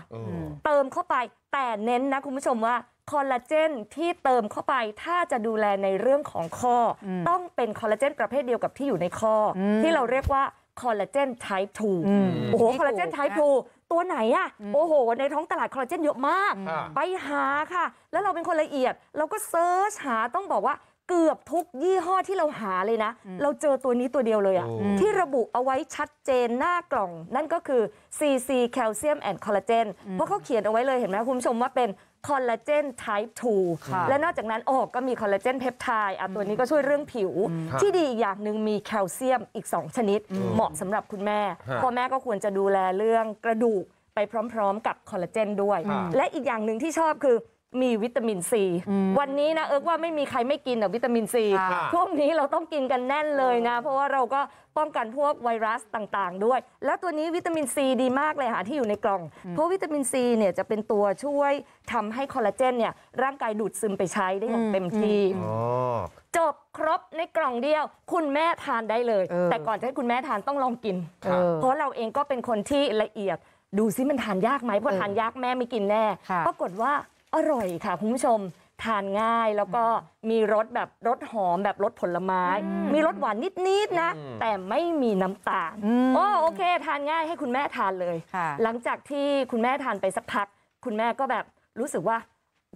เติมเข้าไปแต่เน้นนะคุณผู้ชมว่าคอลลาเจนที่เติมเข้าไปถ้าจะดูแลในเรื่องของข้อ ต้องเป็นคอลลาเจนประเภทเดียวกับที่อยู่ในข้อ ที่เราเรียกว่าคอลลาเจนไทป์ูโอ้โหคอลลาเจนไทป์ูตัวไหนอะโอ้โหในท้องตลาดคอลลาเจนเยอะมาก ไปหาค่ะ แล้วเราเป็นคนละเอียดเราก็เซิร์ชหาต้องบอกว่าเกือบทุกยี่ห้อที่เราหาเลยนะ เราเจอตัวนี้ตัวเดียวเลยอะอที่ระบุเอาไว้ชัดเจนหน้ากล่อง นั่นก็คือ CC Calcium and Collagen เพราะเขาเขียนเอาไว้เลยเห็นไหมคุณผู้ชมว่าเป็นคอลลาเจน type 2และนอกจากนั้นโอ้ก็มีคอลลาเจนเพปไทด์อ่ะตัวนี้ก็ช่วยเรื่องผิว ที่ดีอีกอย่างหนึ่งมีแคลเซียมอีก 2 ชนิด เหมาะสำหรับคุณแม่พ่อแม่ก็ควรจะดูแลเรื่องกระดูกไปพร้อมๆกับคอลลาเจนด้วย และอีกอย่างหนึ่งที่ชอบคือมีวิตามินซีวันนี้นะเอิกว่าไม่มีใครไม่กินวิตามินซีช่วงนี้เราต้องกินกันแน่นเลยนะ เพราะว่าเราก็ป้องกันพวกไวรัสต่างๆ ด้วย แล้วตัวนี้วิตามินซีดีมากเลยค่ะที่อยู่ในกล่อง เพราะวิตามินซีเนี่ยจะเป็นตัวช่วยทำให้คอลลาเจนเนี่ยร่างกายดูดซึมไปใช้ได้อย่างเต็มที่จบครบในกล่องเดียว คุณแม่ทานได้เลย แต่ก่อนจะให้คุณแม่ทานต้องลองกินเพราะเราเองก็เป็นคนที่ละเอียดดูซิมันทานยากไหมพอทานยากแม่ไม่กินแน่ ปรากฏว่าอร่อยค่ะคุณผู้ชมทานง่ายแล้วก็มีรสแบบรสหอมแบบรสผลไม้ มีรสหวานนิดๆนะ แต่ไม่มีน้ำตาลโอ้โอเค ทานง่ายให้คุณแม่ทานเลยหลังจากที่คุณแม่ทานไปสักพักคุณแม่ก็แบบรู้สึกว่า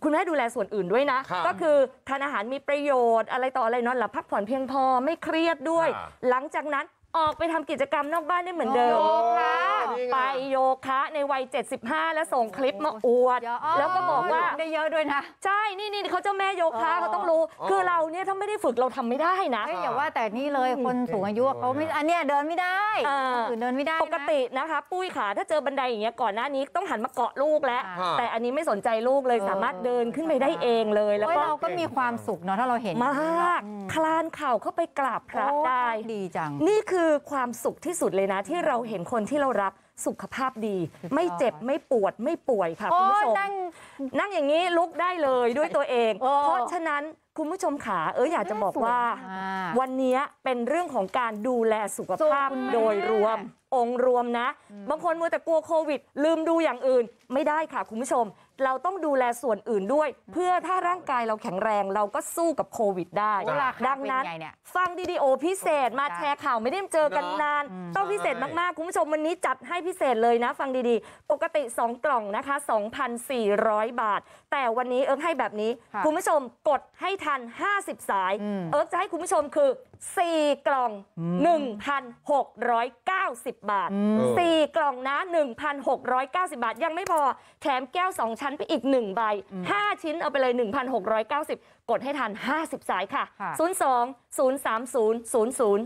คุณแม่ดูแลส่วนอื่นด้วยนะ ก็คือ ทานอาหารมีประโยชน์ อะไรต่ออะไรนอนหลับพักผ่อนเพียงพอไม่เครียดด้วย หลังจากนั้นออกไปทำกิจกรรมนอกบ้านได้เหมือนเดิมไปโยคะในวัย 75 แล้วส่งคลิปมาอวด แล้วก็บอกว่าได้เยอะด้วยนะ ใช่ นี่นี่เขาเจ้าแม่โยคะเขาต้องรู้ คือเราเนี่ยถ้าไม่ได้ฝึกเราทำไม่ได้นะอย่าว่าแต่นี่เลย คนสูงอายุเขาไม่ อันเนี้ยเดินไม่ได้อื่นเดินไม่ได้ ปกตินะคะ ปุ้ยขาถ้าเจอบันไดอย่างเงี้ยก่อนหน้านี้ต้องหันมาเกาะลูกแล้ว แต่อันนี้ไม่สนใจลูกเลยสามารถเดินขึ้นไปได้เองเลยแล้วก็เราก็มีความสุขเนาะถ้าเราเห็นมากคลานเข่าเข้าไปกราบพระได้ดีจัง นี่คือคือความสุขที่สุดเลยนะ ที่เราเห็นคนที่เรารักสุขภาพดี ไม่เจ็บไม่ปวดไม่ป่วยค่ะคุณผู้ชมนั่งนั่งอย่างนี้ลุกได้เลยด้วยตัวเองอเพราะฉะนั้นคุณผู้ชมขาเอออยากจะบอกว่า วันนี้เป็นเรื่องของการดูแลสุขภาพโดยรวมองค์รวมนะ บางคนมัวแต่กลัวโควิดลืมดูอย่างอื่น ไม่ได้ค่ะคุณผู้ชมเราต้องดูแลส่วนอื่นด้วย เพื่อถ้าร่างกายเราแข็งแรงเราก็สู้กับโควิดได้ดังนั้นนฟังดีดีโอพิเศษมาแชร์ข่าวไม่ได้เจอกันนาน ต้องพิเศษมากๆคุณผู้ชมวันนี้จัดให้พิเศษเลยนะ ฟังดีๆ ปกติ 2 กล่องนะคะ 2,400 บาท แต่วันนี้เอิร์กให้แบบนี้ คุณผู้ชมกดให้ทัน 50 สาย เอิร์กจะให้คุณผู้ชมคือ4 กล่อง 1,690 บาท 4 กล่องนะ 1,690 บาทยังไม่พอแถมแก้ว 2 ชั้นไปอีก 1 ใบ 5 ชิ้นเอาไปเลย 1,690 กดให้ทัน 50 สายค่ะ 02 030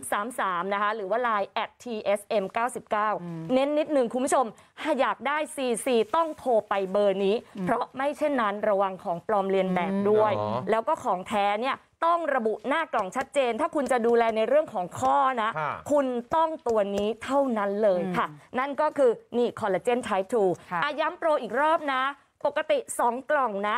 0033นะคะหรือว่า Line at s m 99เน้นนิดหนึ่งคุณผู้ชมอยากได้ CC ต้องโทรไปเบอร์นี้ เพราะไม่เช่นนั้นระวังของปลอมเลียนแบบด้วย แล้วก็ของแท้เนี่ยต้องระบุหน้ากล่องชัดเจน ถ้าคุณจะดูแลในเรื่องของข้อนะะคุณต้องตัวนี้เท่านั้นเลยค่ะ นั่นก็คือ นี่คอลลาเจนไทป์2อาย้ำโปรอีกรอบนะ ปกติ 2 กล่องนะ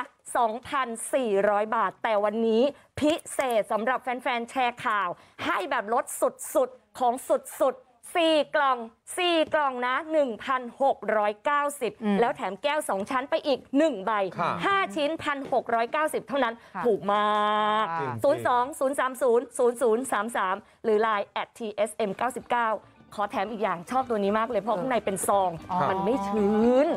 2,400 บาทแต่วันนี้พิเศษสำหรับแฟนๆแชร์ข่าว ให้แบบลดสุด ๆ ของสุดๆ4กล่อง 4 กล่องนะ 1,690 แล้วแถมแก้ว 2 ชั้นไปอีก 1 ใบ 5 ชิ้น 1,690 เท่านั้น ถูกมาก 0 2 0 3 0 0 0 3 3 หรือ Line at tsm 99ขอแถมอีกอย่างชอบตัวนี้มากเลยเพราะข้างในเป็นซอง มันไม่ชื้น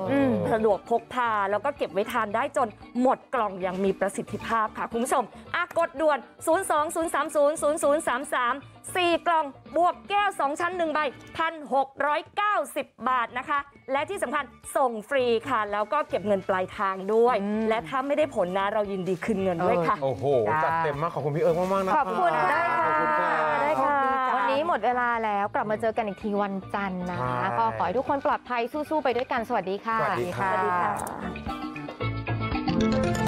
สะดวกพกพาแล้วก็เก็บไว้ทานได้จนหมดกล่องอย่างมีประสิทธิภาพค่ะ คุณผู้ชมอ่ะกดด่วน 0 2 0 3 0 0 0 3 3 4 กล่องบวกแก้ว 2 ชั้น 1 ใบ 1,690 บาทนะคะ และที่สำคัญส่งฟรีค่ะ แล้วก็เก็บเงินปลายทางด้วย และถ้าไม่ได้ผลนะเรายินดีคืนเงินด้วยค่ะ โอ้โหจัดเต็มมาก ขอบคุณพี่เอิญมาก ๆนะขอบคุณค่ะ ได้ค่ะ วันนี้หมดเวลาแล้วกลับมาเจอกันอีกทีวันจันทร์นะคะก็ขอให้ทุกคนปลอดภัยสู้ๆไปด้วยกันสวัสดีค่ะสวัสดีค่ะ